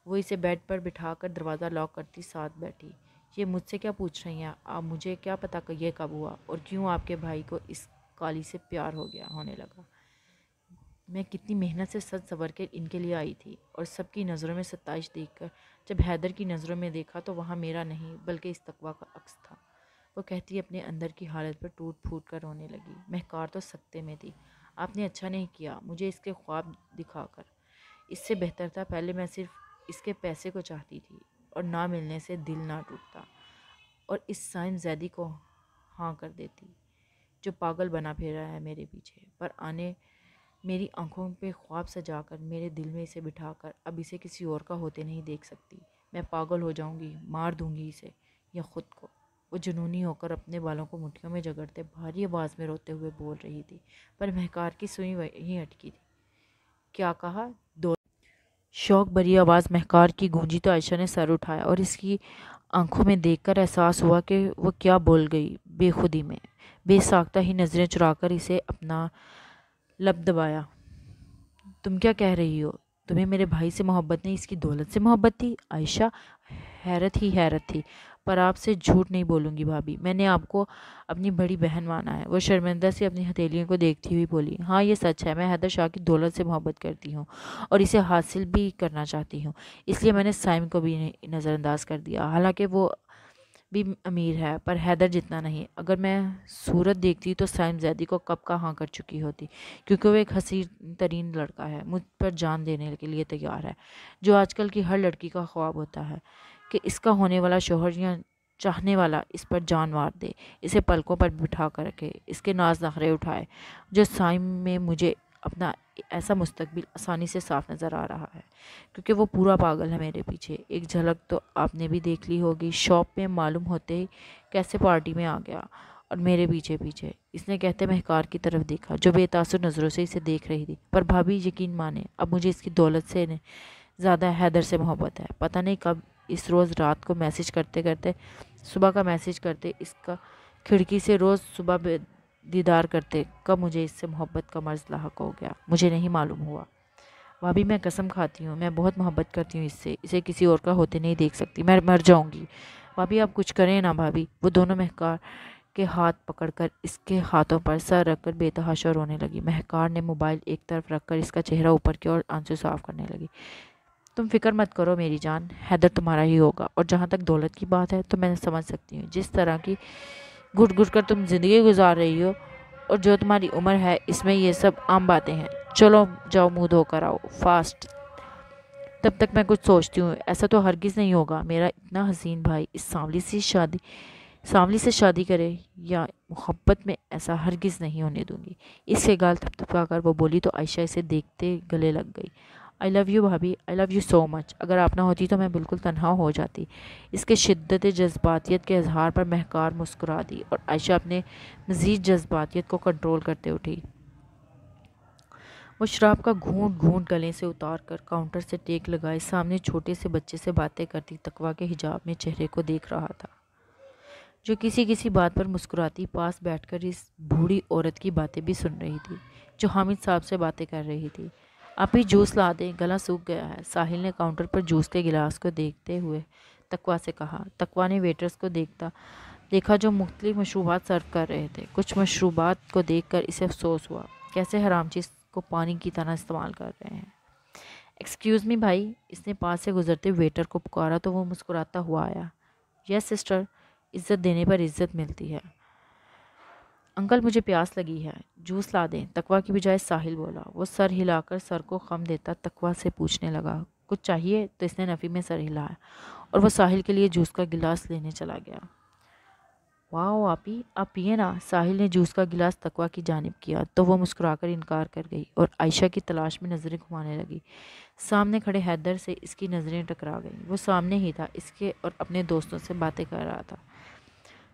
वो इसे बेड पर बिठा कर दरवाज़ा लॉक करती साथ बैठी ये मुझसे क्या पूछ रही हैं आप मुझे क्या पता ये कब हुआ और क्यों आपके भाई को इस काली से प्यार हो गया होने लगा मैं कितनी मेहनत से सच सवर के इनके लिए आई थी और सबकी नज़रों में देख कर जब हैदर की नज़रों में देखा तो वहाँ मेरा नहीं बल्कि इस तकवा का अक्स था वो कहती अपने अंदर की हालत पर टूट फूट कर रोने लगी महकार तो सख्ते में थी आपने अच्छा नहीं किया मुझे इसके ख्वाब दिखा कर इससे बेहतर था पहले मैं सिर्फ इसके पैसे को चाहती थी और ना मिलने से दिल ना टूटता और इस साइन जैदी को हाँ कर देती जो पागल बना फिर रहा है मेरे पीछे पर आने मेरी आंखों पे ख्वाब सजाकर मेरे दिल में इसे बिठाकर अब इसे किसी और का होते नहीं देख सकती मैं पागल हो जाऊंगी मार दूंगी इसे या ख़ुद को वो जुनूनी होकर अपने बालों को मुठियों में जगड़ते भारी आवाज़ में रोते हुए बोल रही थी पर महकार की सुई वहीं अटकी थी क्या कहा दो शौक भरी आवाज़ महकार की गूंजी तो आयशा ने सर उठाया और इसकी आंखों में देखकर एहसास हुआ कि वह क्या बोल गई बेखुदी में बेसाख्ता ही नज़रें चुराकर इसे अपना लब दबाया तुम क्या कह रही हो तुम्हें मेरे भाई से मोहब्बत नहीं इसकी दौलत से मोहब्बत थी आयशा हैरत ही हैरत थी पर आपसे झूठ नहीं बोलूँगी भाभी मैंने आपको अपनी बड़ी बहन माना है वो शर्मिंदा से अपनी हथेलियों को देखती हुई बोली हाँ ये सच है मैं हैदर शाह की दौलत से मोहब्बत करती हूँ और इसे हासिल भी करना चाहती हूँ इसलिए मैंने साइम को भी नज़रअंदाज कर दिया हालांकि वो भी अमीर है पर हैदर जितना नहीं अगर मैं सूरत देखती तो साइम जैदी को कब का हाँ कर चुकी होती क्योंकि वो एक हसीन तरीन लड़का है मुझ पर जान देने के लिए तैयार है जो आजकल की हर लड़की का ख्वाब होता है कि इसका होने वाला शोहर या चाहने वाला इस पर जान मार दे इसे पलकों पर बिठा कर रखे इसके नाज नखरे उठाए जो साइम में मुझे अपना ऐसा मुस्तबिल आसानी से साफ नज़र आ रहा है क्योंकि वो पूरा पागल है मेरे पीछे एक झलक तो आपने भी देख ली होगी शॉप में मालूम होते ही कैसे पार्टी में आ गया और मेरे पीछे पीछे इसने कहते महकार की तरफ देखा जो बेतासर नज़रों से इसे देख रही थी पर भाभी यकीन माने अब मुझे इसकी दौलत से ज़्यादा हैदर से मोहब्बत है पता नहीं कब इस रोज़ रात को मैसेज करते करते सुबह का मैसेज करते इसका खिड़की से रोज़ सुबह दीदार करते कब मुझे इससे मोहब्बत का मर्ज लाक हो गया मुझे नहीं मालूम हुआ भाभी मैं कसम खाती हूँ मैं बहुत मोहब्बत करती हूँ इससे इसे किसी और का होते नहीं देख सकती मैं मर जाऊँगी भाभी आप कुछ करें ना भाभी वो दोनों महकार के हाथ पकड़कर इसके हाथों पर सर रखकर बेतहाशा रोने लगी महकार ने मोबाइल एक तरफ रखकर इसका चेहरा ऊपर किया और आंसू साफ करने लगी तुम फिक्र मत करो मेरी जान हैदर तुम्हारा ही होगा और जहाँ तक दौलत की बात है तो मैं समझ सकती हूँ जिस तरह की घुट घुट कर तुम ज़िंदगी गुजार रही हो और जो तुम्हारी उम्र है इसमें ये सब आम बातें हैं चलो जाओ मुँह धोकर आओ फास्ट तब तक मैं कुछ सोचती हूँ ऐसा तो हरगिज़ नहीं होगा मेरा इतना हसीन भाई इस सांवली सी शादी सांवली से शादी करे या मोहब्बत में ऐसा हरगिज़ नहीं होने दूंगी इससे गाल थपथपा कर वो बोली तो आयशा इसे देखते गले लग गई आई लव यू भाभी I love you so much अगर आप ना होती तो मैं बिल्कुल तनहा हो जाती इसके शिद्दत जज्बातीत के इजहार पर महकार मुस्कुरा दी और आयशा अपने मज़ीद जज्बातीत को कंट्रोल करते उठी वो शराब का घूंट घूंट गले से उतार कर काउंटर से टेक लगाए सामने छोटे से बच्चे से बातें करती तकवा के हिजाब में चेहरे को देख रहा था जो किसी किसी बात पर मुस्कुराती पास बैठकर इस बूढ़ी औरत की बातें भी सुन रही थी जो हामिद साहब से बातें कर रही थी आप ही जूस ला दें गला सूख गया है साहिल ने काउंटर पर जूस के गिलास को देखते हुए तकवा से कहा तकवा ने वेटर्स को देखता देखा जो मुख्तलिफ मशरूबात सर्व कर रहे थे कुछ मशरूबात को देख कर इसे अफसोस हुआ कैसे हराम चीज़ को पानी की तरह इस्तेमाल कर रहे हैं एक्सक्यूज़ मी भाई इसने पास से गुजरते वेटर को पुकारा तो वो मुस्कुराता हुआ आया यस सिस्टर इज़्ज़त देने पर इज़्ज़त मिलती है अंकल मुझे प्यास लगी है जूस ला दें तकवा की बजाय साहिल बोला वो सर हिलाकर सर को खम देता तकवा से पूछने लगा कुछ चाहिए तो इसने नफ़ी में सर हिलाया और वो साहिल के लिए जूस का गिलास लेने चला गया वाह आपी आप पिए ना साहिल ने जूस का गिलास तकवा की जानब किया तो वह मुस्कुराकर इनकार कर गई और आयशा की तलाश में नज़रें घुमाने लगी सामने खड़े हैदर से इसकी नज़रें टकरा गईं वो सामने ही था इसके और अपने दोस्तों से बातें कर रहा था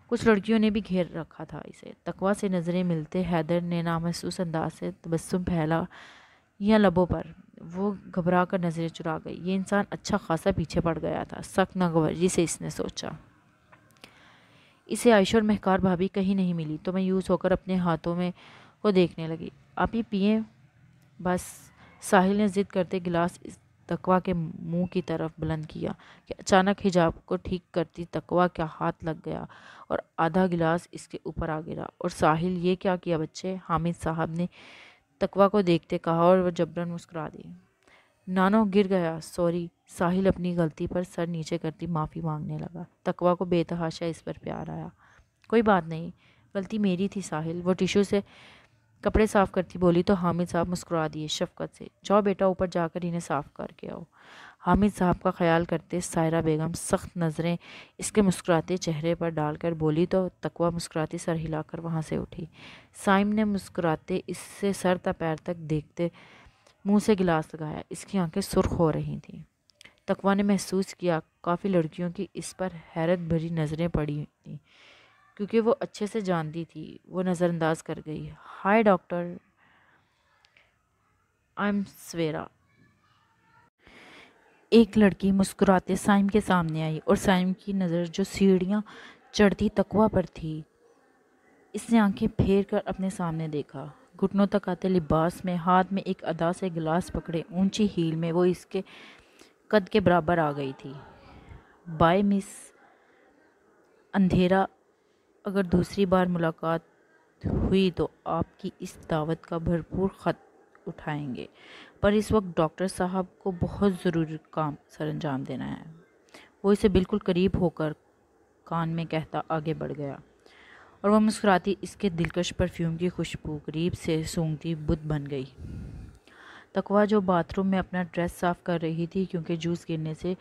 कुछ लड़कियों ने भी घेर रखा था इसे तकवा से नज़रें मिलते हैदर ने नामहसूस अंदाज से तबसम फैला या लबों पर वो घबरा कर नज़रें चुरा गई ये इंसान अच्छा खासा पीछे पड़ गया था सख्त नागवर्जी से इसने सोचा इसे आयशा और महकार भाभी कहीं नहीं मिली तो मैं यूज़ होकर अपने हाथों में को देखने लगी आप ये पिए बस साहिल ने ज़िद करते गिलास तकवा के मुंह की तरफ बुलंद किया कि अचानक हिजाब को ठीक करती तकवा का हाथ लग गया और आधा गिलास इसके ऊपर आ गिरा और साहिल ये क्या किया बच्चे हामिद साहब ने तकवा को देखते कहा और वह जबरन मुस्करा दी नानो गिर गया सॉरी साहिल अपनी गलती पर सर नीचे करती माफ़ी मांगने लगा तकवा को बेतहाशा इस पर प्यार आया कोई बात नहीं गलती मेरी थी साहिल वो टिशू से कपड़े साफ़ करती बोली तो हामिद साहब मुस्कुरा दिए शफकत से जाओ बेटा ऊपर जाकर इन्हें साफ़ करके आओ हामिद साहब का ख्याल करते सायरा बेगम सख्त नज़रें इसके मुस्कुराते चेहरे पर डालकर बोली तो तकवा मुस्कुराती सर हिलाकर वहाँ से उठी साइम ने मुस्कुराते इससे सर तक पैर तक देखते मुंह से गिलास लगाया इसकी आंखें सुर्ख हो रही थीं तकवा ने महसूस किया काफ़ी लड़कियों की इस पर हैरत भरी नज़रें पड़ी थीं क्योंकि वो अच्छे से जानती थी वो नज़रअंदाज कर गई हाय डॉक्टर आई एम सवेरा एक लड़की मुस्कुराते साइम के सामने आई और साइम की नज़र जो सीढ़ियाँ चढ़ती तकवा पर थी इसने आंखें फेर कर अपने सामने देखा घुटनों तक आते लिबास में हाथ में एक अदा से गिलास पकड़े ऊंची हील में वो इसके कद के बराबर आ गई थी बाय मिस अंधेरा अगर दूसरी बार मुलाकात हुई तो आपकी इस दावत का भरपूर ख़त उठाएंगे पर इस वक्त डॉक्टर साहब को बहुत ज़रूरी काम सर अंजाम देना है वो इसे बिल्कुल करीब होकर कान में कहता आगे बढ़ गया और वह मुस्कुराती इसके दिलकश परफ्यूम की खुशबू करीब से सूंघती बुध बन गई तकवा जो बाथरूम में अपना ड्रेस साफ़ कर रही थी क्योंकि जूस गिरने से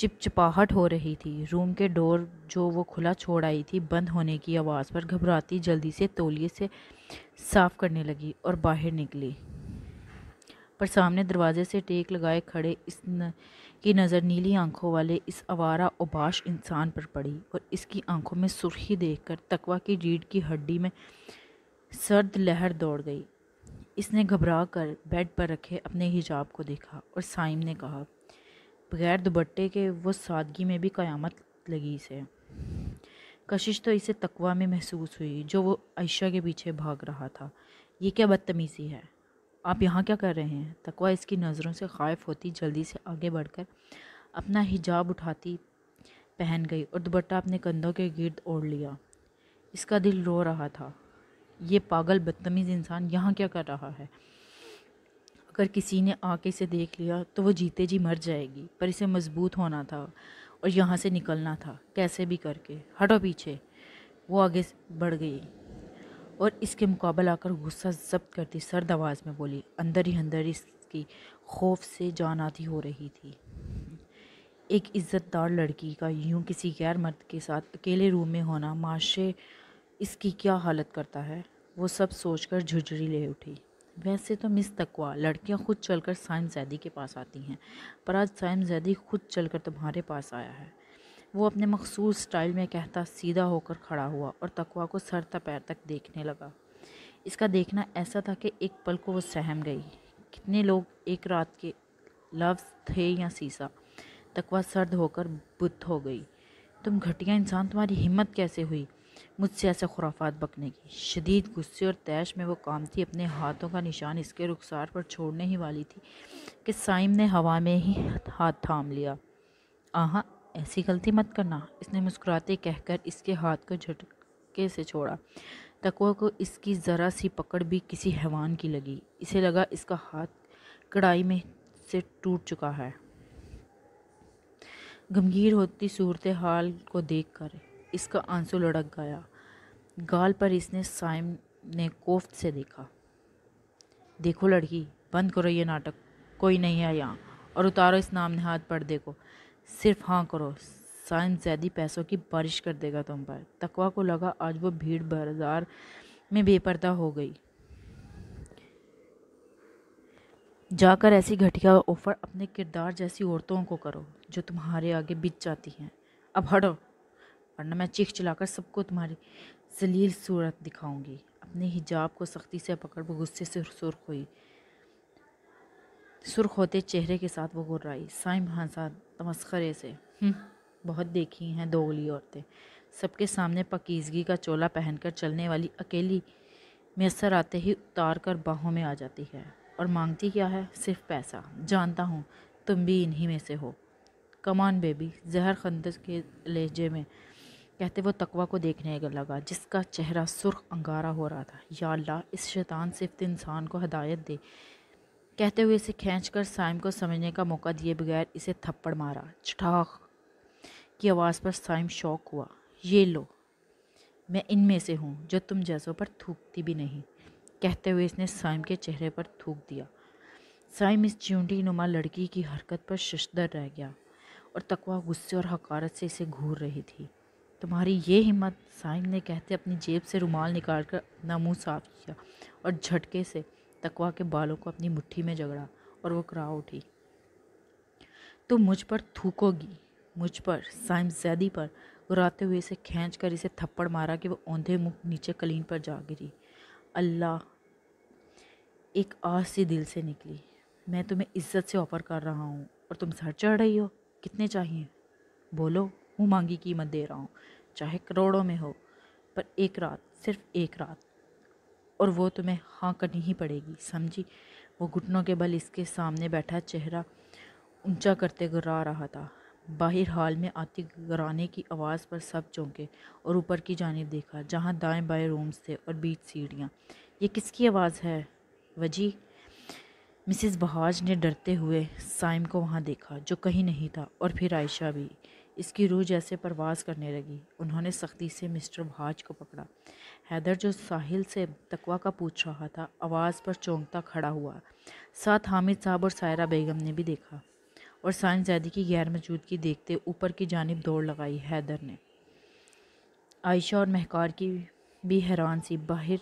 चिपचिपाहट हो रही थी रूम के डोर जो वो खुला छोड़ आई थी बंद होने की आवाज़ पर घबराती जल्दी से तोलिए से साफ करने लगी और बाहर निकली पर सामने दरवाजे से टेक लगाए खड़े इस न, की नज़र नीली आंखों वाले इस आवारा उबाश इंसान पर पड़ी और इसकी आंखों में सुर्खी देखकर तकवा की रीढ़ की हड्डी में सर्द लहर दौड़ गई इसने घबरा कर बेड पर रखे अपने हिजाब को देखा और साइम ने कहा बगैर दुबट्टे के वो सादगी में भी क़यामत लगी इसे कशिश तो इसे तकवा में महसूस हुई जो वो आयशा के पीछे भाग रहा था ये क्या बदतमीज़ी है आप यहाँ क्या कर रहे हैं तकवा इसकी नज़रों से खाइफ होती जल्दी से आगे बढ़कर अपना हिजाब उठाती पहन गई और दुबट्टा अपने कंधों के गिर्द ओढ़ लिया इसका दिल रो रहा था ये पागल बदतमीज़ इंसान यहाँ क्या कर रहा है अगर किसी ने आके इसे देख लिया तो वो जीते जी मर जाएगी पर इसे मजबूत होना था और यहाँ से निकलना था कैसे भी करके हटो पीछे वो आगे बढ़ गई और इसके मुकाबल आकर गुस्सा जब्त करती सर्द आवाज़ में बोली अंदर ही अंदर इसकी खौफ से जान आती हो रही थी एक इज़्ज़तदार लड़की का यूं किसी गैर मर्द के साथ अकेले रूम में होना माशे इसकी क्या हालत करता है वो सब सोचकर झुझरी ले उठी वैसे तो मिस तकवा लड़कियां खुद चलकर साइम जैदी के पास आती हैं पर आज साइम जैदी खुद चलकर तुम्हारे पास आया है वो अपने मखसूस स्टाइल में कहता सीधा होकर खड़ा हुआ और तकवा को सर तक पैर तक देखने लगा इसका देखना ऐसा था कि एक पल को वो सहम गई कितने लोग एक रात के लफ्ज़ थे या सीसा तकवा सर्द होकर बुद्ध हो गई तुम घटिया इंसान तुम्हारी हिम्मत कैसे हुई मुझसे ऐसे खुराफात बकने की शदीद गुस्से और तैश में वो काम थी अपने हाथों का निशान इसके रुखसार पर छोड़ने ही वाली थी कि साइम ने हवा में ही हाथ थाम लिया आहा ऐसी गलती मत करना इसने मुस्कुराते कहकर इसके हाथ को झटके से छोड़ा तकवा को इसकी ज़रा सी पकड़ भी किसी हैवान की लगी इसे लगा इसका हाथ कढ़ाई में से टूट चुका है गमगीर होती सूरत हाल को देख कर इसका आंसू लड़क गया गाल पर इसने साइम ने कोफ्त से देखा देखो लड़की बंद करो ये नाटक कोई नहीं है यहाँ और उतारो इस नाम हाथ पर्दे को सिर्फ हाँ करो साइम जैदी पैसों की बारिश कर देगा तुम पर तकवा को लगा आज वो भीड़ बाजार में बेपर्दा हो गई जाकर ऐसी घटिया ऑफर अपने किरदार जैसी औरतों को करो जो तुम्हारे आगे बिच जाती हैं अब हटो वरना मैं चीख चिल्लाकर सबको तुम्हारी जलील सूरत दिखाऊंगी अपने हिजाब को सख्ती से पकड़ वो गुस्से से सुर्ख हुई सुर्ख होते चेहरे के साथ वो गुर्राई साइम हांसा तमस्खरे से हम्म, बहुत देखी हैं दोगली औरतें सबके सामने पकीजगी का चोला पहनकर चलने वाली अकेली मैसर आते ही उतार कर बाहों में आ जाती है और मांगती क्या है सिर्फ पैसा जानता हूँ तुम भी इन्हीं में से हो कमान बेबी जहर खंद के लहजे में कहते वो तकवा को देखने लगा जिसका चेहरा सुर्ख अंगारा हो रहा था या अल्लाह इस शैतान सिफ्त इंसान को हदायत दे कहते हुए इसे खींच कर साइम को समझने का मौका दिए बगैर इसे थप्पड़ मारा चटाख की आवाज़ पर साइम शौक हुआ ये लो मैं इनमें से हूँ जो तुम जैसों पर थूकती भी नहीं कहते हुए इसने साइम के चेहरे पर थूक दिया साइम इस चूंटी नुमा लड़की की हरकत पर शशदर रह गया और तकवा गुस्से और हकारत से इसे घूर रही थी तुम्हारी ये हिम्मत साहिब ने कहते अपनी जेब से रुमाल निकाल कर अपना मुँह साफ किया और झटके से तकवा के बालों को अपनी मुट्ठी में जगड़ा और वो करा उठी तुम मुझ पर थूकोगी मुझ पर साइम जैदी पर गुराते हुए इसे खींच कर इसे थप्पड़ मारा कि वो औंधे मुख नीचे कलीन पर जा गिरी अल्लाह एक आस सी दिल से निकली मैं तुम्हें इज्जत से ऑफर कर रहा हूँ और तुम सर चढ़ रही हो कितने चाहिए बोलो मुँह मांगी कीमत दे रहा हूँ चाहे करोड़ों में हो पर एक रात सिर्फ एक रात और वो तुम्हें हाँ करनी ही पड़ेगी समझी वो घुटनों के बल इसके सामने बैठा चेहरा ऊंचा करते गुर्रा रहा था बाहर हाल में आती गराने की आवाज़ पर सब चौंके और ऊपर की जानब देखा जहाँ दाएं बाएं रूम्स थे और बीच सीढ़ियाँ ये किसकी आवाज़ है वजी मिसिज बहाज ने डरते हुए साइम को वहाँ देखा जो कहीं नहीं था और फिर आयशा भी इसकी रूह जैसे परवाज़ करने लगी उन्होंने सख्ती से मिस्टर भाज को पकड़ा हैदर जो साहिल से तकवा का पूछ रहा था आवाज़ पर चौंकता खड़ा हुआ साथ हामिद साहब और सायरा बेगम ने भी देखा और जैदी की गैर मौजूदगी देखते ऊपर की जानब दौड़ लगाई हैदर ने आयशा और महकार की भी हैरान सी बाहर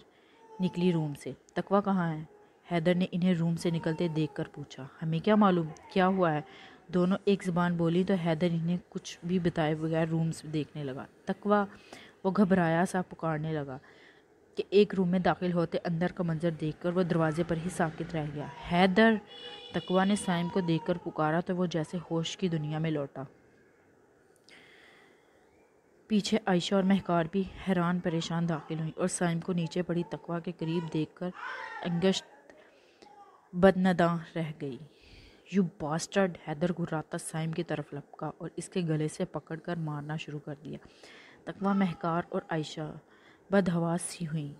निकली रूम से तकवा कहाँ है हैदर ने इन्हें रूम से निकलते देखकर पूछा हमें क्या मालूम क्या हुआ है दोनों एक ज़बान बोली तो हैदर इन्हें कुछ भी बताए बगैर रूम्स देखने लगा तकवा वो घबराया सा पुकारने लगा कि एक रूम में दाखिल होते अंदर का मंजर देखकर वह दरवाजे पर ही साकित रह गया हैदर तकवा ने साइम को देखकर पुकारा तो वो जैसे होश की दुनिया में लौटा पीछे आयशा और महकार भी हैरान परेशान दाखिल हुई और साइम को नीचे पड़ी तकवा के करीब देखकर अंगश्त बदनदा रह गई यू बास्टर्ड हैदर गुर्राता साइम की तरफ लपका और इसके गले से पकड़कर मारना शुरू कर दिया तकवा महकार और आयशा बदहवास सी हुई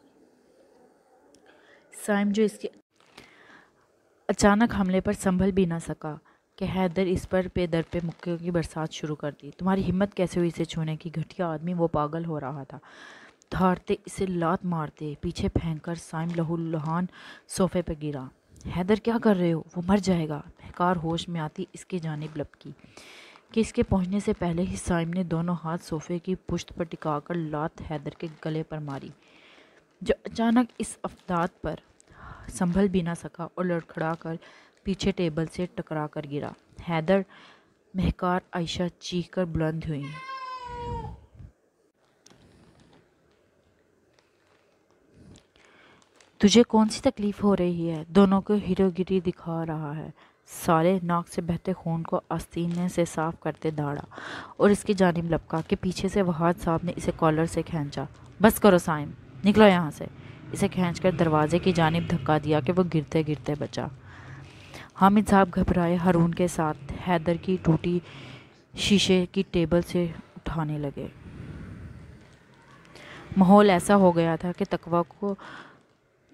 साइम जो इसके अचानक हमले पर संभल भी ना सका कि हैदर इस पर पे दर पे मुक्के की बरसात शुरू कर दी तुम्हारी हिम्मत कैसे हुई इसे छूने की घटिया आदमी वो पागल हो रहा था धारते इसे लात मारते पीछे फेंक कर साइम लहूलुहान सोफे पर गिरा हैदर क्या कर रहे हो वो मर जाएगा महकार होश में आती इसके जानेब लपकी कि इसके पहुंचने से पहले ही साइम ने दोनों हाथ सोफे की पुश्त पर टिकाकर लात हैदर के गले पर मारी जो अचानक इस अफदात पर संभल भी ना सका और लड़खड़ा कर पीछे टेबल से टकरा कर गिरा हैदर महकार आयशा चीख कर बुलंद हुई तुझे कौन सी तकलीफ़ हो रही है दोनों को हीरोगिरी दिखा रहा है सारे नाक से बहते खून को आस्तीने से साफ करते दाड़ा और इसकी जानब लपका के पीछे से वहाद साहब ने इसे कॉलर से खींचा बस करो साइम निकलो यहाँ से इसे खींच कर दरवाजे की जानब धक्का दिया कि वो गिरते गिरते बचा हामिद साहब घबराए हारून के साथ हैदर की टूटी शीशे की टेबल से उठाने लगे माहौल ऐसा हो गया था कि तकवा को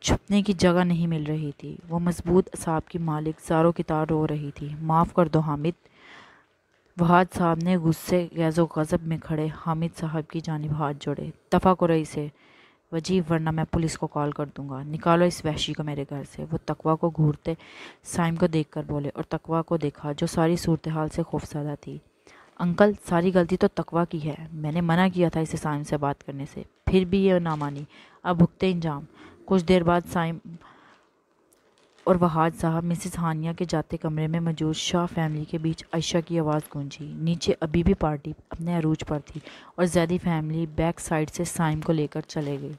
छुपने की जगह नहीं मिल रही थी वह मजबूत साहब की मालिक सारों की तार रो रही थी माफ़ कर दो हामिद वहाद साहब ने गुस्से गैज़ो गज़ब में खड़े हामिद साहब की जानब हाथ जोड़े दफ़ा रही से वजी वरना मैं पुलिस को कॉल कर दूंगा निकालो इस वहशी को मेरे घर से वो तकवा को घूरते साइम को देख कर बोले और तकवा को देखा जो सारी सूरत हाल से खौफजदा थी अंकल सारी गलती तो तकवा की है मैंने मना किया था इसे साइम से बात करने से फिर भी ये ना मानी अब भुगते इंजाम कुछ देर बाद साइम और वहाद साहब मिसिस हानिया के जाते कमरे में मौजूद शाह फैमिली के बीच आयशा की आवाज़ गूंजी नीचे अभी भी पार्टी अपने अरूज पर थी और जैदी फैमिली बैक साइड से साइम को लेकर चले गई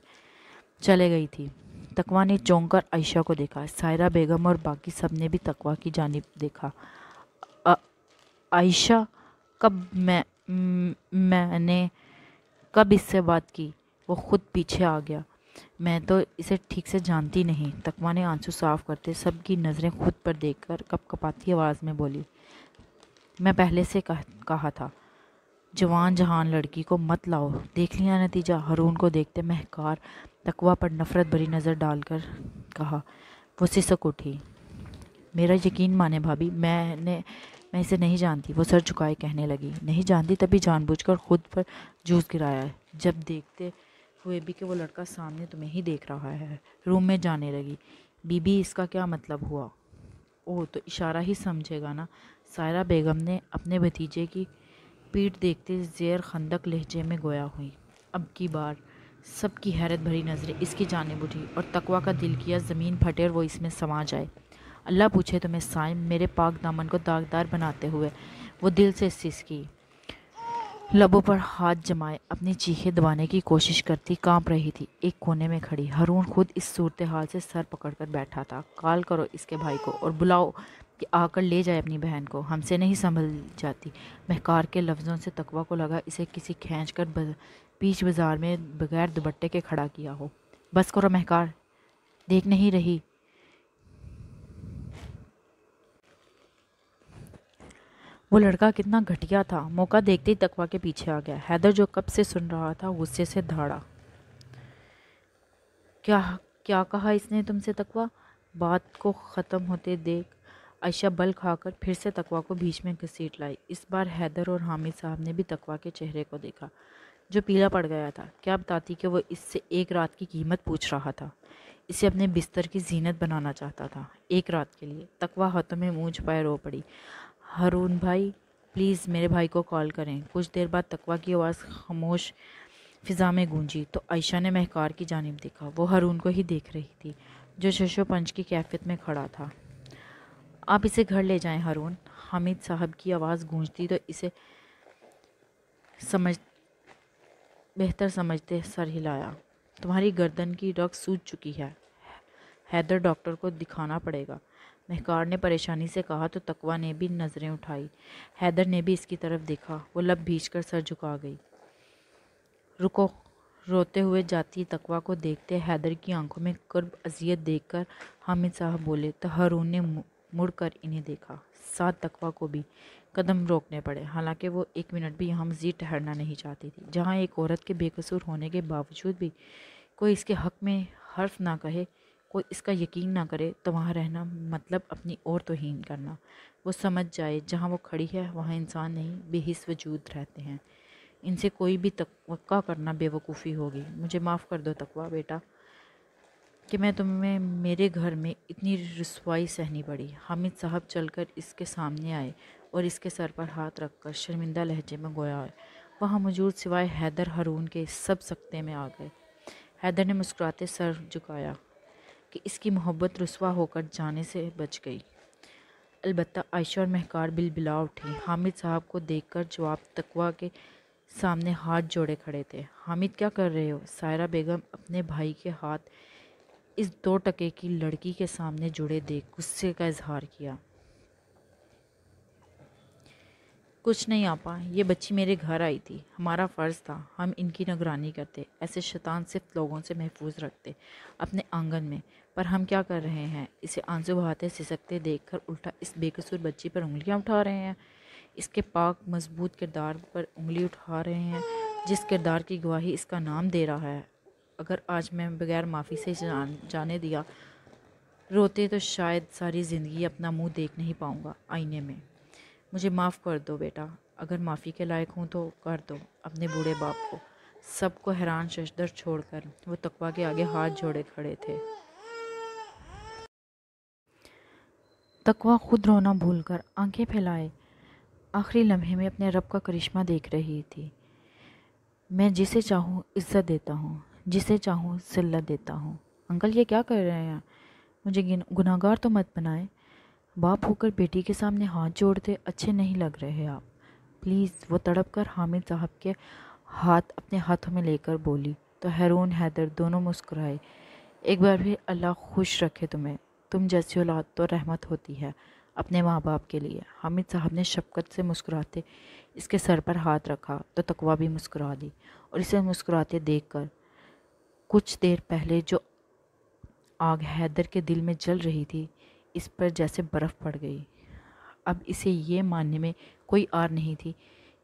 चले गई थी तकवा ने चौंक कर आयशा को देखा सायरा बेगम और बाकी सब ने भी तकवा की जानब देखा आयशा कब मैं मैंने कब इससे बात की वो ख़ुद पीछे आ गया मैं तो इसे ठीक से जानती नहीं तकमा ने आंसू साफ करते सब की नज़रें खुद पर देखकर कपकपाती आवाज़ में बोली मैं पहले से कह, कहा था जवान जहान लड़की को मत लाओ देख लिया नतीजा हरून को देखते महकार तकवा पर नफ़रत भरी नज़र डालकर कहा वो सिसक उठी मेरा यकीन माने भाभी मैंने मैं इसे नहीं जानती वो सर झुकाए कहने लगी नहीं जानती तभी जानबूझकर खुद पर जूस गिराया जब देखते हुए भी कि वो लड़का सामने तुम्हें ही देख रहा है रूम में जाने लगी बीबी इसका क्या मतलब हुआ ओह तो इशारा ही समझेगा ना सायरा बेगम ने अपने भतीजे की पीठ देखते जेर खंदक लहजे में गोया हुई अब की बार सबकी हैरत भरी नज़रें इसकी जानब उठी और तकवा का दिल किया ज़मीन फटे और वो इसमें समा जाए अल्लाह पूछे तुम्हें साइम मेरे पाक दामन को दागदार बनाते हुए वो दिल से की लबों पर हाथ जमाए अपनी चीखें दबाने की कोशिश करती कांप रही थी एक कोने में खड़ी हरून खुद इस सूरत हाल से सर पकड़कर बैठा था कॉल करो इसके भाई को और बुलाओ कि आकर ले जाए अपनी बहन को हमसे नहीं संभल जाती महकार के लफ्ज़ों से तकवा को लगा इसे किसी खींच कर बज, बाज़ार में बगैर दुपट्टे के खड़ा किया हो बस करो महकार देख नहीं रही वो लड़का कितना घटिया था मौका देखते ही तकवा के पीछे आ गया हैदर जो कब से सुन रहा था गुस्से से धाड़ा क्या क्या कहा इसने तुमसे तकवा बात को ख़त्म होते देख आयशा बल खाकर फिर से तकवा को बीच में घसीट लाई इस बार हैदर और हामिद साहब ने भी तकवा के चेहरे को देखा जो पीला पड़ गया था क्या बताती कि वो इससे एक रात की कीमत पूछ रहा था इसे अपने बिस्तर की जीनत बनाना चाहता था एक रात के लिए तकवा हाथों में मूझ पाए रो पड़ी हारून भाई प्लीज़ मेरे भाई को कॉल करें कुछ देर बाद तकवा की आवाज़ खामोश फिज़ा में गूंजी तो आयशा ने महकार की जानब देखा वो हारून को ही देख रही थी जो शशो पंच की कैफियत में खड़ा था आप इसे घर ले जाएं हारून हामिद साहब की आवाज़ गूंजती तो इसे समझ बेहतर समझते सर हिलाया तुम्हारी गर्दन की रग सूज चुकी है हैदर डॉक्टर को दिखाना पड़ेगा महकार ने परेशानी से कहा तो तकवा ने भी नज़रें उठाई हैदर ने भी इसकी तरफ देखा वो लब भीज कर सर झुका गई रुको रोते हुए जाती तकवा को देखते हैदर की आंखों में कर्ब अजियत देखकर हामिद साहब बोले तो हरून ने मुड़कर इन्हें देखा साथ तकवा को भी कदम रोकने पड़े हालांकि वो एक मिनट भी यहाँ मज़ीद ठहरना नहीं चाहती थी जहाँ एक औरत के बेकसूर होने के बावजूद भी कोई इसके हक में हर्फ ना कहे वो इसका यकीन ना करे तो वहाँ रहना मतलब अपनी और तोहन करना वो समझ जाए जहाँ वो खड़ी है वहाँ इंसान नहीं बेहिस वजूद रहते हैं इनसे कोई भी तक करना बेवकूफ़ी होगी मुझे माफ़ कर दो तकवा बेटा कि मैं तुम्हें मेरे घर में इतनी रसवाई सहनी पड़ी हामिद साहब चलकर इसके सामने आए और इसके सर पर हाथ रखकर शर्मिंदा लहजे में गोया वहाँ मौजूद सिवाय हैदर हरून के सब सकते में आ गए हैदर ने मुस्कुराते सर झुकाया कि इसकी मोहब्बत रसवा होकर जाने से बच गई अलबत् आयशा और महकार बिल बिला उठी हामिद साहब को देखकर जवाब तकवा के सामने हाथ जोड़े खड़े थे हामिद क्या कर रहे हो सायरा बेगम अपने भाई के हाथ इस दो टके की लड़की के सामने जुड़े देख गुस्से का इजहार किया कुछ नहीं आपा ये बच्ची मेरे घर आई थी हमारा फ़र्ज़ था हम इनकी निगरानी करते ऐसे शैतान सिर्फ लोगों से महफूज रखते अपने आंगन में पर हम क्या कर रहे हैं इसे आंसू बहाते सिसकते देखकर उल्टा इस बेकसूर बच्ची पर उंगलियां उठा रहे हैं इसके पाक मजबूत किरदार पर उंगली उठा रहे हैं जिस किरदार की गवाही इसका नाम दे रहा है अगर आज मैं बगैर माफ़ी से जान, जाने दिया रोते तो शायद सारी ज़िंदगी अपना मुंह देख नहीं पाऊँगा आईने में मुझे माफ़ कर दो बेटा अगर माफ़ी के लायक हूँ तो कर दो अपने बूढ़े बाप को सबको हैरान शशदर छोड़कर वो तकवा के आगे हाथ जोड़े खड़े थे तकवा खुद रोना भूलकर आंखें फैलाए आखिरी लम्हे में अपने रब का करिश्मा देख रही थी मैं जिसे चाहूँ इज्जत देता हूँ जिसे चाहूँ सिल्लत देता हूँ अंकल ये क्या कर रहे हैं मुझे गुनागार तो मत बनाए बाप होकर बेटी के सामने हाथ जोड़ते अच्छे नहीं लग रहे आप प्लीज़ वो तड़प कर हामिद साहब के हाथ अपने हाथों में लेकर बोली तो हैरून हैदर दोनों मुस्कुराए एक बार भी अल्लाह खुश रखे तुम्हें तुम जैसी औलाद तो रहमत होती है अपने माँ बाप के लिए हामिद साहब ने शफकत से मुस्कुराते इसके सर पर हाथ रखा तो तकवा भी मुस्कुरा दी और इसे मुस्कुराते देख कर कुछ देर पहले जो आग हैदर के दिल में जल रही थी इस पर जैसे बर्फ़ पड़ गई अब इसे ये मानने में कोई आर नहीं थी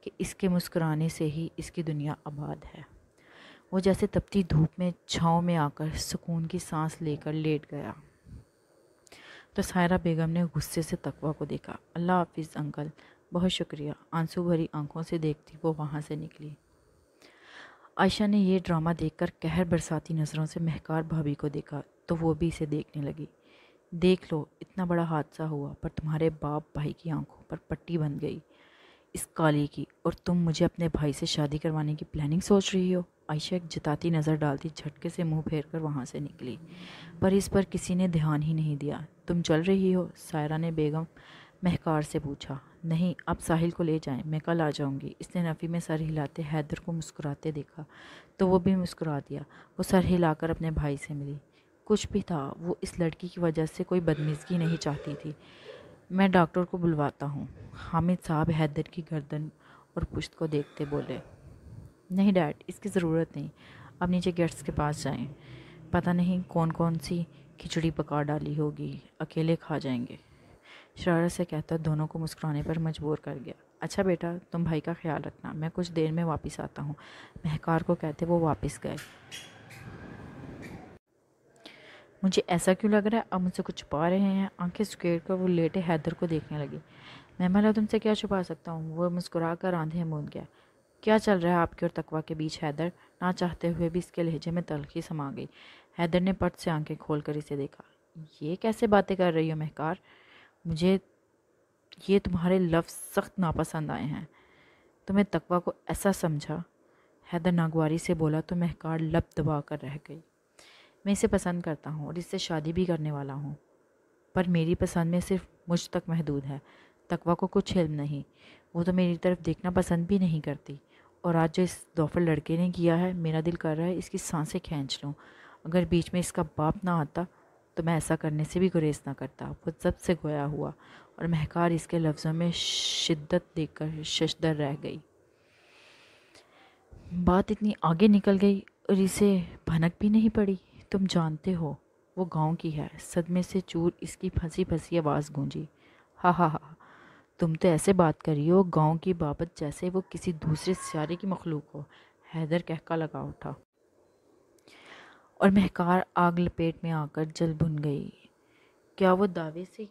कि इसके मुस्कुराने से ही इसकी दुनिया आबाद है वो जैसे तपती धूप में छाँव में आकर सुकून की सांस लेकर लेट गया तो सायरा बेगम ने गुस्से से तकवा को देखा अल्लाह हाफिज़ अंकल बहुत शुक्रिया आंसू भरी आंखों से देखती वो वहाँ से निकली आयशा ने यह ड्रामा देखकर कहर बरसाती नज़रों से महकार भाभी को देखा तो वो भी इसे देखने लगी देख लो इतना बड़ा हादसा हुआ पर तुम्हारे बाप भाई की आंखों पर पट्टी बन गई इस काली की और तुम मुझे अपने भाई से शादी करवाने की प्लानिंग सोच रही हो आयशा एक जताती नज़र डालती झटके से मुंह फेर कर वहाँ से निकली पर इस पर किसी ने ध्यान ही नहीं दिया तुम चल रही हो सायरा ने बेगम महकार से पूछा नहीं आप साहिल को ले जाएं मैं कल आ जाऊंगी इसने नफ़ी में सर हिलाते हैदर को मुस्कुराते देखा तो वो भी मुस्कुरा दिया वो सर हिलाकर अपने भाई से मिली कुछ भी था वो इस लड़की की वजह से कोई बदमिजगी नहीं चाहती थी मैं डॉक्टर को बुलवाता हूँ हामिद साहब हैदर की गर्दन और पुश्त को देखते बोले नहीं डैड इसकी ज़रूरत नहीं अब नीचे गेट्स के पास जाएं पता नहीं कौन कौन सी खिचड़ी पका डाली होगी अकेले खा जाएंगे शरारत से कहता दोनों को मुस्कुराने पर मजबूर कर गया अच्छा बेटा तुम भाई का ख्याल रखना मैं कुछ देर में वापस आता हूँ महकार को कहते वो वापस गए मुझे ऐसा क्यों लग रहा है अब मुझसे कुछ छुपा रहे हैं आंखें सुखेड़ कर वो लेटे हैदर को देखने लगी मैं भला तुमसे क्या छुपा सकता हूँ वो मुस्कुरा कर आंधे मूंद गया क्या चल रहा है आपके और तकवा के बीच हैदर ना चाहते हुए भी इसके लहजे में तलखी समा गई हैदर ने पट से आंखें खोलकर इसे देखा ये कैसे बातें कर रही हो महकार मुझे ये तुम्हारे लफ्ज़ सख्त नापसंद आए हैं तुम्हें तकवा को ऐसा समझा हैदर नागवारी से बोला तो महकार लब दबा कर रह गई मैं इसे पसंद करता हूँ और इससे शादी भी करने वाला हूँ पर मेरी पसंद में सिर्फ मुझ तक महदूद है तकवा को कुछ हिल्म नहीं वो तो मेरी तरफ़ देखना पसंद भी नहीं करती और आज जो इस दोफर लड़के ने किया है मेरा दिल कर रहा है इसकी सांसें खींच लूँ अगर बीच में इसका बाप ना आता तो मैं ऐसा करने से भी गुरेज ना करता वो जब से गोया हुआ और महकार इसके लफ्ज़ों में शिद्दत देखकर शशदर रह गई बात इतनी आगे निकल गई और इसे भनक भी नहीं पड़ी तुम जानते हो वो गांव की है सदमे से चूर इसकी फंसी फंसी आवाज़ गूंजी हा हा हा तुम तो ऐसे बात करी हो गांव की बाबत जैसे वो किसी दूसरे सारे की मखलूक हो हैदर कहका लगा उठा और महकार आग लपेट में आकर जल भुन गई क्या वो दावे से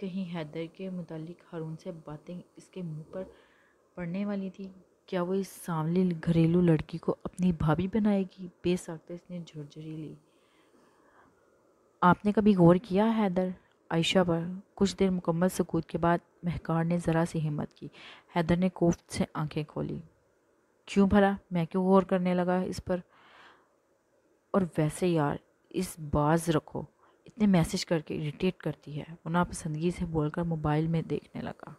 कहीं हैदर के मुतालिक हारून से बातें इसके मुंह पर पड़ने वाली थी क्या वो इस सामने घरेलू लड़की को अपनी भाभी बनाएगी बेसाखते इसने झुरझुरी ली आपने कभी गौर किया हैदर आयशा पर कुछ देर मुकम्मल सकूत के बाद महकार ने ज़रा सी हिम्मत की हैदर ने कोफ्त से आंखें खोली क्यों भला मैं क्यों गौर करने लगा इस पर और वैसे यार इस बाज रखो इतने मैसेज करके इरिटेट करती है वो नापसंदगी से बोलकर मोबाइल में देखने लगा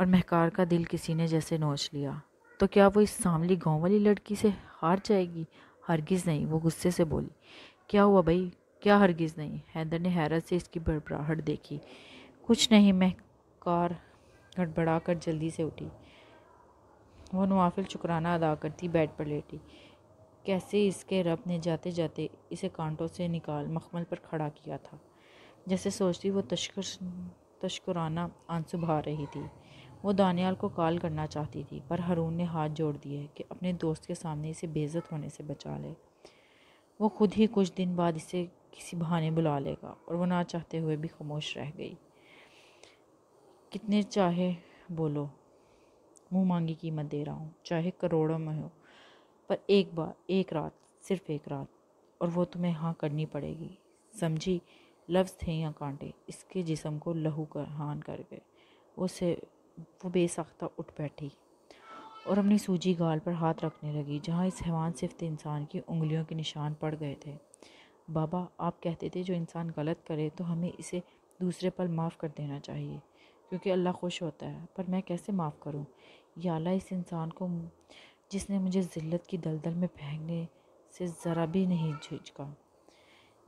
और महकार का दिल किसी ने जैसे नोच लिया तो क्या वो इस सामली गांव वाली लड़की से हार जाएगी हरगिज़ नहीं वो गुस्से से बोली क्या हुआ भाई क्या हरगिज़ नहीं हैदर ने हैरत से इसकी बड़बड़ाहट देखी कुछ नहीं महकार गड़बड़ा कर जल्दी से उठी वो नवाफिल शुक्राना अदा करती बेड पर लेटी कैसे इसके रब ने जाते जाते इसे कांटों से निकाल मखमल पर खड़ा किया था जैसे सोचती वो तश्कर तश्कुराना आंसू बहा रही थी वो दानियाल को कॉल करना चाहती थी पर हरून ने हाथ जोड़ दिए कि अपने दोस्त के सामने इसे बेज़त होने से बचा ले वो खुद ही कुछ दिन बाद इसे किसी बहाने बुला लेगा और वो ना चाहते हुए भी खामोश रह गई कितने चाहे बोलो मुँह मांगी कीमत दे रहा हूँ चाहे करोड़ों में हो पर एक बार एक रात सिर्फ एक रात और वो तुम्हें हाँ करनी पड़ेगी समझी लफ्ज़ थे या कांटे इसके जिसम को लहू कर हान कर गए वो से वो बेसख्ता उठ बैठी और अपनी सूजी गाल पर हाथ रखने लगी जहाँ इस हैवान सिफ्त इंसान की उंगलियों के निशान पड़ गए थे बाबा आप कहते थे जो इंसान गलत करे तो हमें इसे दूसरे पल माफ़ कर देना चाहिए क्योंकि अल्लाह खुश होता है पर मैं कैसे माफ़ करूँ या अल्लाह इस इंसान को जिसने मुझे ज़िल्लत की दलदल में फेंकने से ज़रा भी नहीं झिझका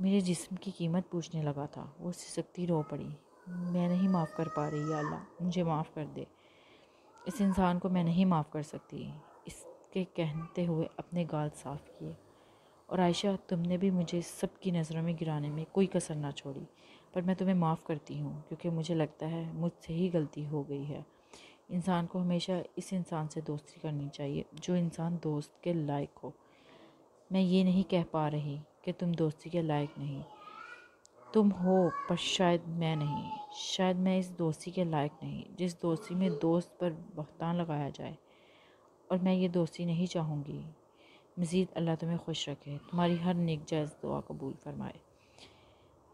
मेरे जिस्म की कीमत पूछने लगा था वो सिसकती रो पड़ी मैं नहीं माफ़ कर पा रही अल्लाह मुझे माफ़ कर दे इस इंसान को मैं नहीं माफ़ कर सकती इसके कहते हुए अपने गाल साफ़ किए और आयशा तुमने भी मुझे सब की नज़रों में गिराने में कोई कसर ना छोड़ी पर मैं तुम्हें माफ़ करती हूँ क्योंकि मुझे लगता है मुझसे ही गलती हो गई है इंसान को हमेशा इस इंसान से दोस्ती करनी चाहिए जो इंसान दोस्त के लायक हो मैं ये नहीं कह पा रही कि तुम दोस्ती के लायक नहीं तुम हो पर शायद मैं नहीं शायद मैं इस दोस्ती के लायक नहीं जिस दोस्ती में दोस्त पर बहतान लगाया जाए और मैं ये दोस्ती नहीं चाहूँगी मज़ीद अल्लाह तुम्हें खुश रखे तुम्हारी हर नेक जायज़ दुआ कबूल फरमाए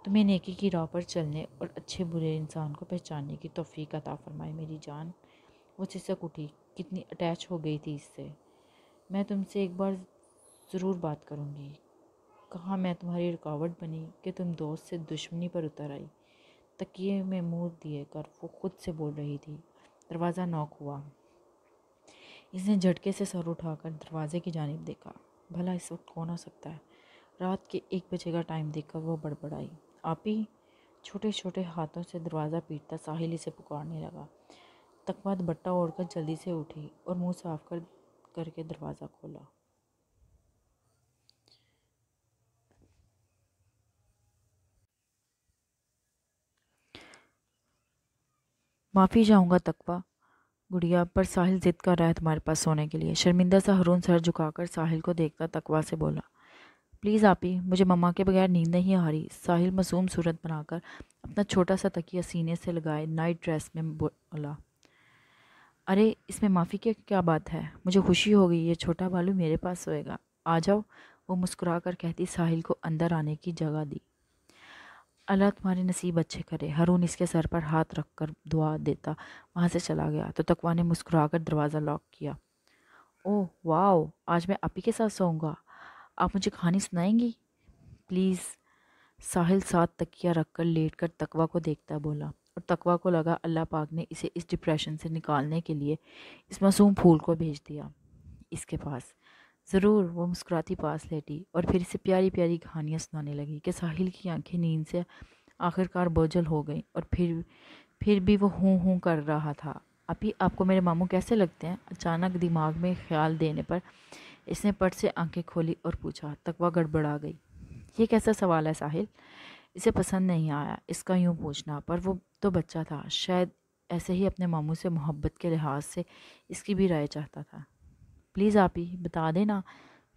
तुम्हें नेकी की राह पर चलने और अच्छे बुरे इंसान को पहचानने की तोफ़ी अता फ़रमाए मेरी जान वो चिसक उठी कितनी अटैच हो गई थी इससे मैं तुमसे एक बार ज़रूर बात करूँगी कहाँ मैं तुम्हारी रुकावट बनी कि तुम दोस्त से दुश्मनी पर उतर आई तकिए में मुँह दिए कर वो खुद से बोल रही थी दरवाज़ा नॉक हुआ इसने झटके से सर उठाकर दरवाजे की जानब देखा भला इस वक्त कौन आ सकता है रात के एक बजे का टाइम देखकर वो बड़बड़ाई आप ही छोटे छोटे हाथों से दरवाज़ा पीटता साहिली से पुकारने लगा तकवा भट्टा ओढ़कर जल्दी से उठी और मुंह साफ कर करके दरवाज़ा खोला माफ़ी चाहूँगा तकवा गुड़िया पर साहिल ज़िद कर रहा है तुम्हारे पास सोने के लिए शर्मिंदा सा हरून सर झुकाकर साहिल को देखता तकवा से बोला प्लीज़ आप ही मुझे मम्मा के बगैर नींद नहीं आ रही साहिल मासूम सूरत बनाकर अपना छोटा सा तकिया सीने से लगाए नाइट ड्रेस में बोला अरे इसमें माफ़ी की क्या बात है मुझे खुशी हो गई ये छोटा भालू मेरे पास सोएगा आ जाओ वो मुस्कुरा कर कहती साहिल को अंदर आने की जगह दी अल्लाह तुम्हारे नसीब अच्छे करे हरून इसके सर पर हाथ रख कर दुआ देता वहाँ से चला गया तो तकवा ने मुस्कुरा कर दरवाज़ा लॉक किया ओह वाओ आज मैं आप ही के साथ सोऊंगा आप मुझे कहानी सुनाएंगी प्लीज़ साहिल साथ तकिया रख कर लेट कर तकवा को देखता बोला और तकवा को लगा अल्लाह पाक ने इसे इस डिप्रेशन से निकालने के लिए इस मासूम फूल को भेज दिया इसके पास ज़रूर वो मुस्कुराती पास लेटी और फिर इसे प्यारी प्यारी कहानियाँ सुनाने लगी कि साहिल की आंखें नींद से आखिरकार बोझल हो गई और फिर फिर भी वो हूँ हूँ कर रहा था अभी आपको मेरे मामू कैसे लगते हैं अचानक दिमाग में ख्याल देने पर इसने पट से आंखें खोली और पूछा तकवा गड़बड़ा गई ये कैसा सवाल है साहिल इसे पसंद नहीं आया इसका यूँ पूछना पर वो तो बच्चा था शायद ऐसे ही अपने मामू से मोहब्बत के लिहाज से इसकी भी राय चाहता था प्लीज़ आप ही बता देना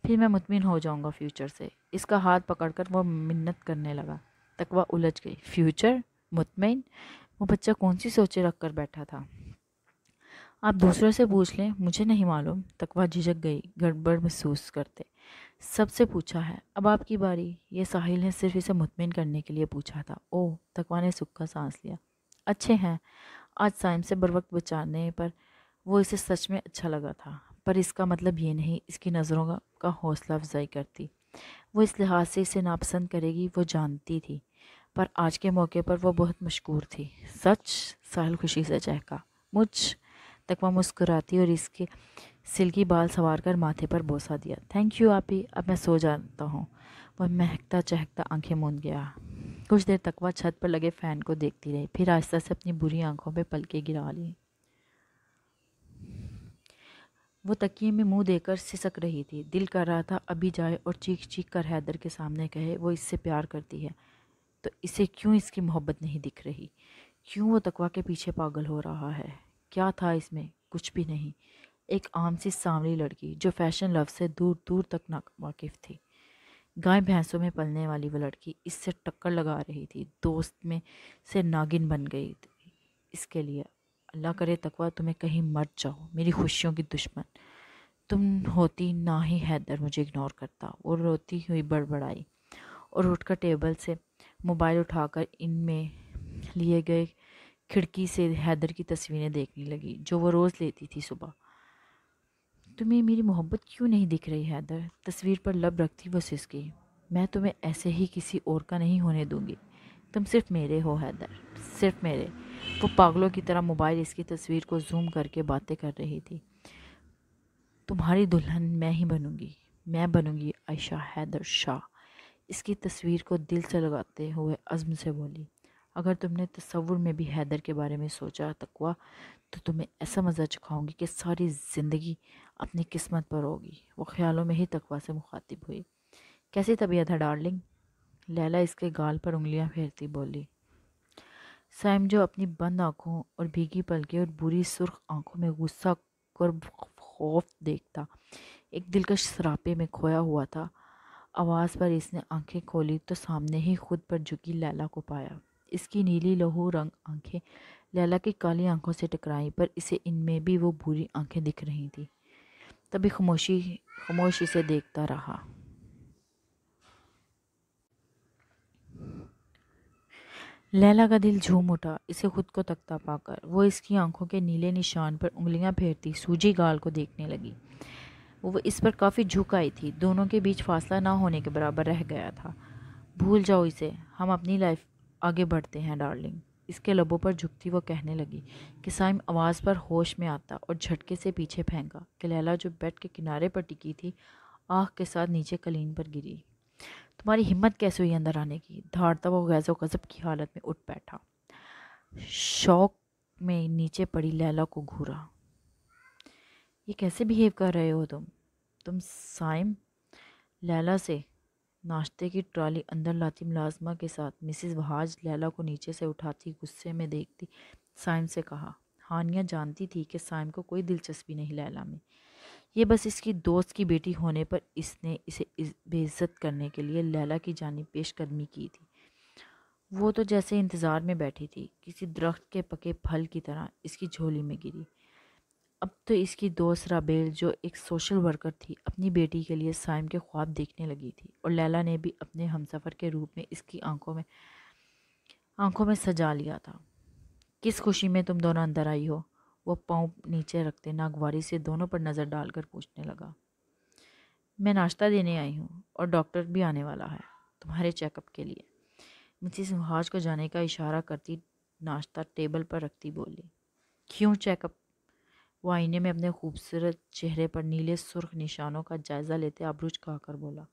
फिर मैं मुतमिन हो जाऊँगा फ्यूचर से इसका हाथ पकड़कर वह मिन्नत करने लगा तकवा उलझ गई फ्यूचर मुतमिन वो बच्चा कौन सी सोचें रख कर बैठा था आप दूसरों से पूछ लें मुझे नहीं मालूम तकवा झिझक गई गड़बड़ महसूस करते सबसे पूछा है अब आपकी बारी ये साहिल ने सिर्फ इसे मुतमिन करने के लिए पूछा था ओह तकवा ने सुख का सांस लिया अच्छे हैं आज साइम से बर वक्त बचाने पर वो इसे सच में अच्छा लगा था पर इसका मतलब ये नहीं इसकी नज़रों का, का हौसला अफजाई करती वो इस लिहाज से इसे नापसंद करेगी वो जानती थी पर आज के मौके पर वो बहुत मशहूर थी सच साहिल खुशी से चहका मुझ तकवा मुस्कुराती और इसके सिल्की बाल संवार कर माथे पर बोसा दिया थैंक यू आप ही अब मैं सो जाता हूँ वह महकता चहकता आंखें मूंद गया कुछ देर तकवा छत पर लगे फ़ैन को देखती रही फिर आहिस्ता से अपनी बुरी आंखों पर पलके गिरा ली वो तकिए में मुंह देकर सिसक रही थी दिल कर रहा था अभी जाए और चीख चीख कर हैदर के सामने कहे वो इससे प्यार करती है तो इसे क्यों इसकी मोहब्बत नहीं दिख रही क्यों वो तकवा के पीछे पागल हो रहा है क्या था इसमें कुछ भी नहीं एक आम सी सांवली लड़की जो फैशन लव से दूर दूर तक ना वाकिफ थी गाय भैंसों में पलने वाली वह लड़की इससे टक्कर लगा रही थी दोस्त में से नागिन बन गई थी इसके लिए अल्लाह करे तकवा तुम्हें कहीं मर जाओ मेरी खुशियों की दुश्मन तुम होती ना ही हैदर मुझे इग्नोर करता वो रोती हुई बड़बड़ाई और उठकर टेबल से मोबाइल उठाकर इनमें लिए गए खिड़की से हैदर की तस्वीरें देखने लगी जो वो रोज़ लेती थी सुबह तुम्हें मेरी मोहब्बत क्यों नहीं दिख रही हैदर तस्वीर पर लब रखती वो सिसकी मैं तुम्हें ऐसे ही किसी और का नहीं होने दूंगी तुम सिर्फ मेरे हो हैदर सिर्फ मेरे वो पागलों की तरह मोबाइल इसकी तस्वीर को जूम करके बातें कर रही थी तुम्हारी दुल्हन मैं ही बनूंगी मैं बनूंगी आयशा हैदर शाह इसकी तस्वीर को दिल से लगाते हुए अज़म से बोली अगर तुमने तस्वुर में भी हैदर के बारे में सोचा तकवा तो तुम्हें ऐसा मज़ा चखाऊंगी कि सारी ज़िंदगी अपनी किस्मत पर होगी वो ख्यालों में ही तकवा से मुखातिब हुई कैसी तबीयत है डार्लिंग लैला इसके गाल पर उंगलियां फेरती बोली सैम जो अपनी बंद आंखों और भीगी पलके और बुरी सुर्ख आंखों में गुस्सा और खौफ देखता एक दिलकश सरापे में खोया हुआ था आवाज़ पर इसने आंखें खोली तो सामने ही खुद पर झुकी लैला को पाया इसकी नीली लहू रंग आंखें लैला की काली आंखों से टकराई पर इसे इनमें भी वो बुरी आंखें दिख रही थी तभी खामोशी खामोश से देखता रहा लैला का दिल झूम उठा इसे खुद को तकता पाकर वो इसकी आंखों के नीले निशान पर उंगलियां फेरती सूजी गाल को देखने लगी वो इस पर काफ़ी झुक आई थी दोनों के बीच फासला ना होने के बराबर रह गया था भूल जाओ इसे हम अपनी लाइफ आगे बढ़ते हैं डार्लिंग इसके लबों पर झुकती वो कहने लगी कि साइम आवाज़ पर होश में आता और झटके से पीछे फेंका कि लैला जो बेड के किनारे पर टिकी थी आँख के साथ नीचे कलीन पर गिरी तुम्हारी हिम्मत कैसे हुई अंदर आने की धाड़ता वो गैज़ो गज़ब की हालत में उठ बैठा शौक में नीचे पड़ी लैला को घूरा ये कैसे बिहेव कर रहे हो तुम तुम साइम लैला से नाश्ते की ट्राली अंदर लाती मुलाजमा के साथ मिसिज वहाज लैला को नीचे से उठाती गुस्से में देखती साइम से कहा हानिया जानती थी कि साइम को कोई दिलचस्पी नहीं लैला में ये बस इसकी दोस्त की बेटी होने पर इसने इसे इस बेइज्जत करने के लिए लैला की जानी पेशकदमी की थी वो तो जैसे इंतज़ार में बैठी थी किसी दरख्त के पके फल की तरह इसकी झोली में गिरी अब तो इसकी दोस्त राबेल जो एक सोशल वर्कर थी अपनी बेटी के लिए साइम के ख्वाब देखने लगी थी और लैला ने भी अपने हमसफ़र के रूप में इसकी आंखों में आंखों में सजा लिया था किस खुशी में तुम दोनों अंदर आई हो वो पाँव नीचे रखते नागवारी से दोनों पर नज़र डालकर पूछने लगा मैं नाश्ता देने आई हूँ और डॉक्टर भी आने वाला है तुम्हारे चेकअप के लिए मुझे सुहाज को जाने का इशारा करती नाश्ता टेबल पर रखती बोली क्यों चेकअप वो आईने में अपने खूबसूरत चेहरे पर नीले सुर्ख निशानों का जायज़ा लेते आबरूज कहकर बोला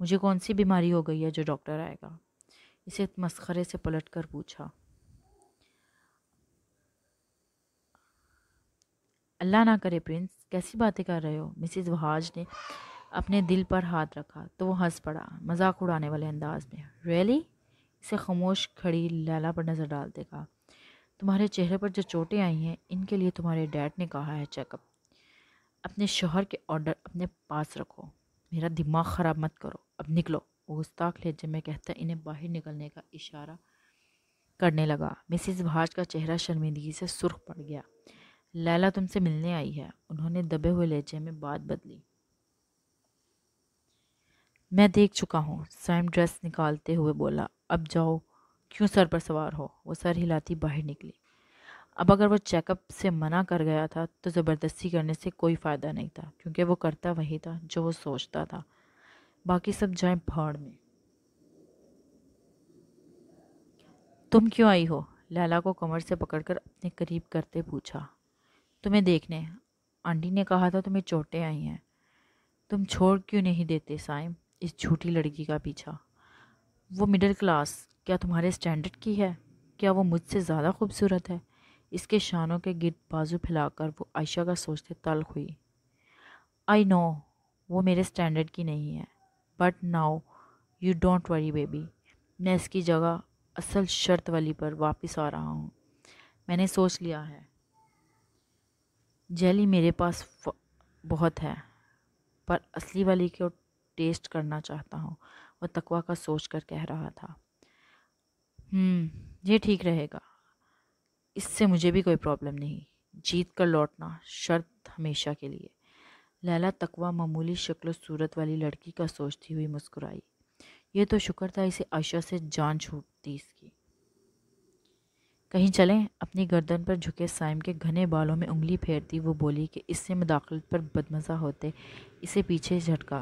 मुझे कौन सी बीमारी हो गई है जो डॉक्टर आएगा इसे मस्खरे से पलट कर पूछा अल्लाह ना करे प्रिंस कैसी बातें कर रहे हो मिसिज वहाज ने अपने दिल पर हाथ रखा तो वो हंस पड़ा मजाक उड़ाने वाले अंदाज में रियली really? इसे खामोश खड़ी लैला पर नज़र डालते कहा तुम्हारे चेहरे पर जो चोटें आई हैं इनके लिए तुम्हारे डैड ने कहा है चेकअप अपने शोहर के ऑर्डर अपने पास रखो मेरा दिमाग ख़राब मत करो अब निकलो वो गुस्ताख लहजे में कहता इन्हें बाहर निकलने का इशारा करने लगा मिसिस भाज का चेहरा शर्मिंदगी से सुर्ख पड़ गया लैला तुमसे मिलने आई है उन्होंने दबे हुए लहजे में बात बदली मैं देख चुका हूँ सैम ड्रेस निकालते हुए बोला अब जाओ क्यों सर पर सवार हो वो सर हिलाती बाहर निकली अब अगर वो चेकअप से मना कर गया था तो ज़बरदस्ती करने से कोई फ़ायदा नहीं था क्योंकि वो करता वही था जो वो सोचता था बाकी सब जाए भाड़ में तुम क्यों आई हो लैला को कमर से पकड़कर अपने करीब करते पूछा तुम्हें देखने आंटी ने कहा था तुम्हें चोटें आई हैं तुम छोड़ क्यों नहीं देते साइम इस झूठी लड़की का पीछा वो मिडिल क्लास क्या तुम्हारे स्टैंडर्ड की है क्या वो मुझसे ज़्यादा खूबसूरत है इसके शानों के गिरद बाजू फैलाकर वो आयशा का सोचते तल हुई आई नो वो मेरे स्टैंडर्ड की नहीं है बट नाओ यू डोंट वरी बेबी मैं इसकी जगह असल शर्त वाली पर वापस आ रहा हूँ मैंने सोच लिया है जेली मेरे पास बहुत है पर असली वाली को टेस्ट करना चाहता हूँ वह तकवा का सोच कर कह रहा था हम्म ये ठीक रहेगा इससे मुझे भी कोई प्रॉब्लम नहीं जीत कर लौटना शर्त हमेशा के लिए लैला तकवा मामूली शक्ल सूरत वाली लड़की का सोचती हुई मुस्कुराई ये तो शुक्र था इसे आशा से जान छूटती इसकी कहीं चलें अपनी गर्दन पर झुके साइम के घने बालों में उंगली फेरती वो बोली कि इससे मुदाखलत पर बदमज़ा होते इसे पीछे झटका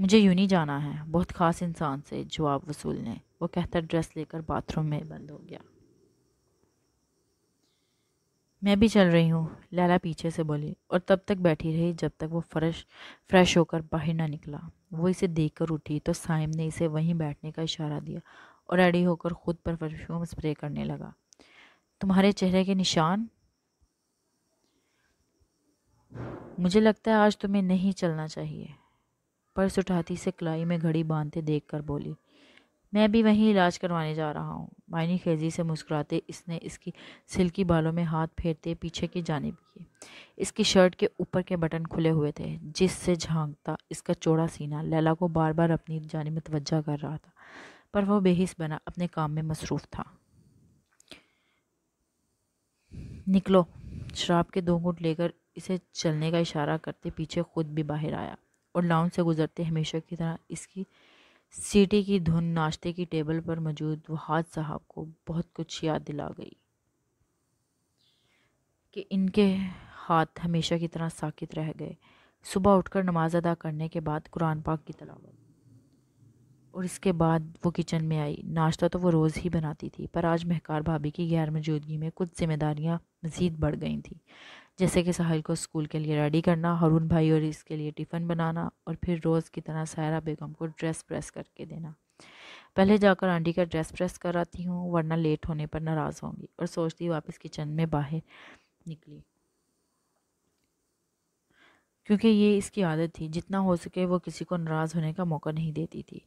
मुझे यूनी नहीं जाना है बहुत ख़ास इंसान से जवाब वसूलने वो कहता ड्रेस लेकर बाथरूम में बंद हो गया मैं भी चल रही हूँ लैला पीछे से बोली और तब तक बैठी रही जब तक वो फ्रेश फ्रेश होकर बाहर ना निकला वो इसे देखकर उठी तो साइम ने इसे वहीं बैठने का इशारा दिया और रेडी होकर ख़ुद पर परफ्यूम स्प्रे करने लगा तुम्हारे चेहरे के निशान मुझे लगता है आज तुम्हें नहीं चलना चाहिए पर्स उठाती से कलाई में घड़ी बांधते देख बोली मैं भी वहीं इलाज करवाने जा रहा हूँ मायनी खेजी से मुस्कुराते इसने इसकी सिल्की बालों में हाथ फेरते पीछे की जानब किए इसकी शर्ट के ऊपर के बटन खुले हुए थे जिससे झांकता इसका चौड़ा सीना लैला को बार बार अपनी जानब तवज्जा कर रहा था पर वह बेहिस बना अपने काम में मसरूफ़ था निकलो शराब के दो घुट लेकर इसे चलने का इशारा करते पीछे खुद भी बाहर आया और लाउन से गुजरते हमेशा की तरह इसकी सीटी की धुन नाश्ते की टेबल पर मौजूद वहाद साहब को बहुत कुछ याद दिला गई कि इनके हाथ हमेशा की तरह साकित रह गए सुबह उठकर नमाज अदा करने के बाद कुरान पाक की तलावत और इसके बाद वो किचन में आई नाश्ता तो वो रोज़ ही बनाती थी पर आज महकार भाभी की गैर मौजूदगी में कुछ जिम्मेदारियाँ मज़ीद बढ़ गई थी जैसे कि साहिल को स्कूल के लिए रेडी करना हरून भाई और इसके लिए टिफ़िन बनाना और फिर रोज़ की तरह सायरा बेगम को ड्रेस प्रेस करके देना पहले जाकर आंटी का ड्रेस प्रेस कराती हूँ वरना लेट होने पर नाराज़ होंगी और सोचती वापस किचन में बाहर निकली क्योंकि ये इसकी आदत थी जितना हो सके वो किसी को नाराज़ होने का मौका नहीं देती थी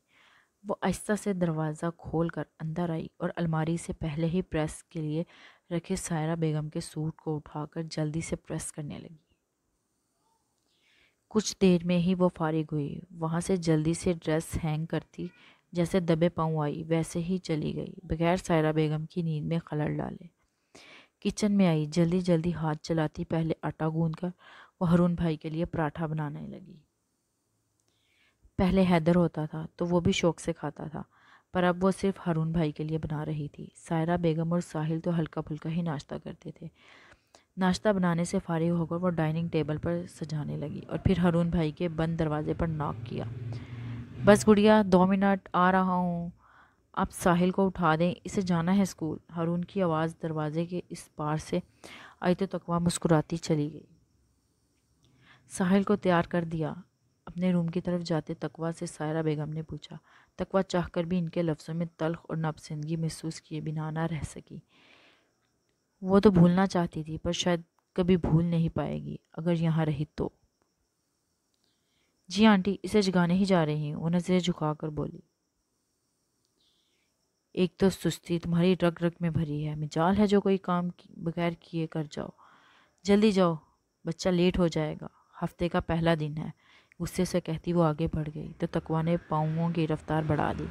वो आहिस्ता से दरवाज़ा खोल कर अंदर आई और अलमारी से पहले ही प्रेस के लिए रखे सायरा बेगम के सूट को उठाकर जल्दी से प्रेस करने लगी कुछ देर में ही वो फारिग हुई वहाँ से जल्दी से ड्रेस हैंग करती जैसे दबे पाँव आई वैसे ही चली गई बगैर सायरा बेगम की नींद में खलर डाले किचन में आई जल्दी जल्दी हाथ चलाती पहले आटा गूंद कर वो हरून भाई के लिए पराठा बनाने लगी पहले हैदर होता था तो वो भी शौक से खाता था पर अब वो सिर्फ हारून भाई के लिए बना रही थी सायरा बेगम और साहिल तो हल्का फुल्का ही नाश्ता करते थे नाश्ता बनाने से फारिग होकर वो डाइनिंग टेबल पर सजाने लगी और फिर हारून भाई के बंद दरवाजे पर नॉक किया बस गुड़िया दो मिनट आ रहा हूँ आप साहिल को उठा दें इसे जाना है स्कूल हारून की आवाज़ दरवाजे के इस पार से आई तो तकवा मुस्कुराती चली गई साहिल को तैयार कर दिया अपने रूम की तरफ जाते तकवा से सायरा बेगम ने पूछा तकवा चाह कर भी इनके लफ्ज़ों में तलख और नापसंदगी महसूस किए बिना ना रह सकी वो तो भूलना चाहती थी पर शायद कभी भूल नहीं पाएगी अगर यहाँ रही तो जी आंटी इसे जगाने ही जा रही हूँ वो नज़रें झुकाकर बोली एक तो सुस्ती तुम्हारी रग रग में भरी है मिजाल है जो कोई काम बगैर किए कर जाओ जल्दी जाओ बच्चा लेट हो जाएगा हफ्ते का पहला दिन है गुस्से से कहती वो आगे बढ़ गई तो तकवा ने पाँवों की रफ्तार बढ़ा दी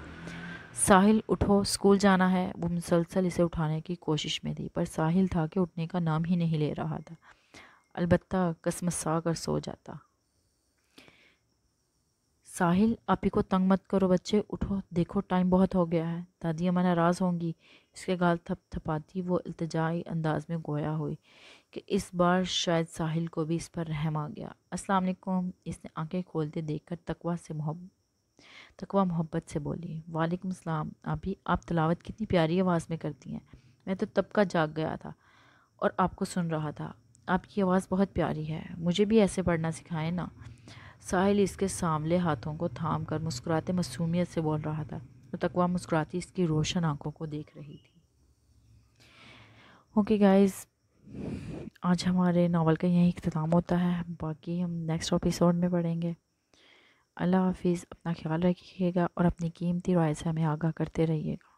साहिल उठो स्कूल जाना है वो मुसलसल इसे उठाने की कोशिश में थी पर साहिल था कि उठने का नाम ही नहीं ले रहा था अलबत्ता सा कर सो जाता साहिल आप ही को तंग मत करो बच्चे उठो देखो टाइम बहुत हो गया है दादी अम्मा नाराज़ होंगी इसके गाल थप थपाती वो अल्तजाई अंदाज में गोया हुई कि इस बार शायद साहिल को भी इस पर रहम आ गया अस्सलाम वालेकुम इसने आंखें खोलते देखकर तकवा से मोहब तकवा मोहब्बत से बोली वालेकुम सलाम अभी आप तलावत कितनी प्यारी आवाज़ में करती हैं मैं तो तब का जाग गया था और आपको सुन रहा था आपकी आवाज़ बहुत प्यारी है मुझे भी ऐसे पढ़ना सिखाएं ना साहिल इसके सामने हाथों को थाम कर मुस्कुराते मसूमियत से बोल रहा था और तो तकवा मुस्कुराती इसकी रोशन आंखों को देख रही थी ओके okay गाइस आज हमारे नावल का यहीं अख्ताम होता है बाकी हम नेक्स्ट एपिसोड में पढ़ेंगे अल्लाह हाफिज़ अपना ख्याल रखिएगा और अपनी कीमती राय से हमें आगाह करते रहिएगा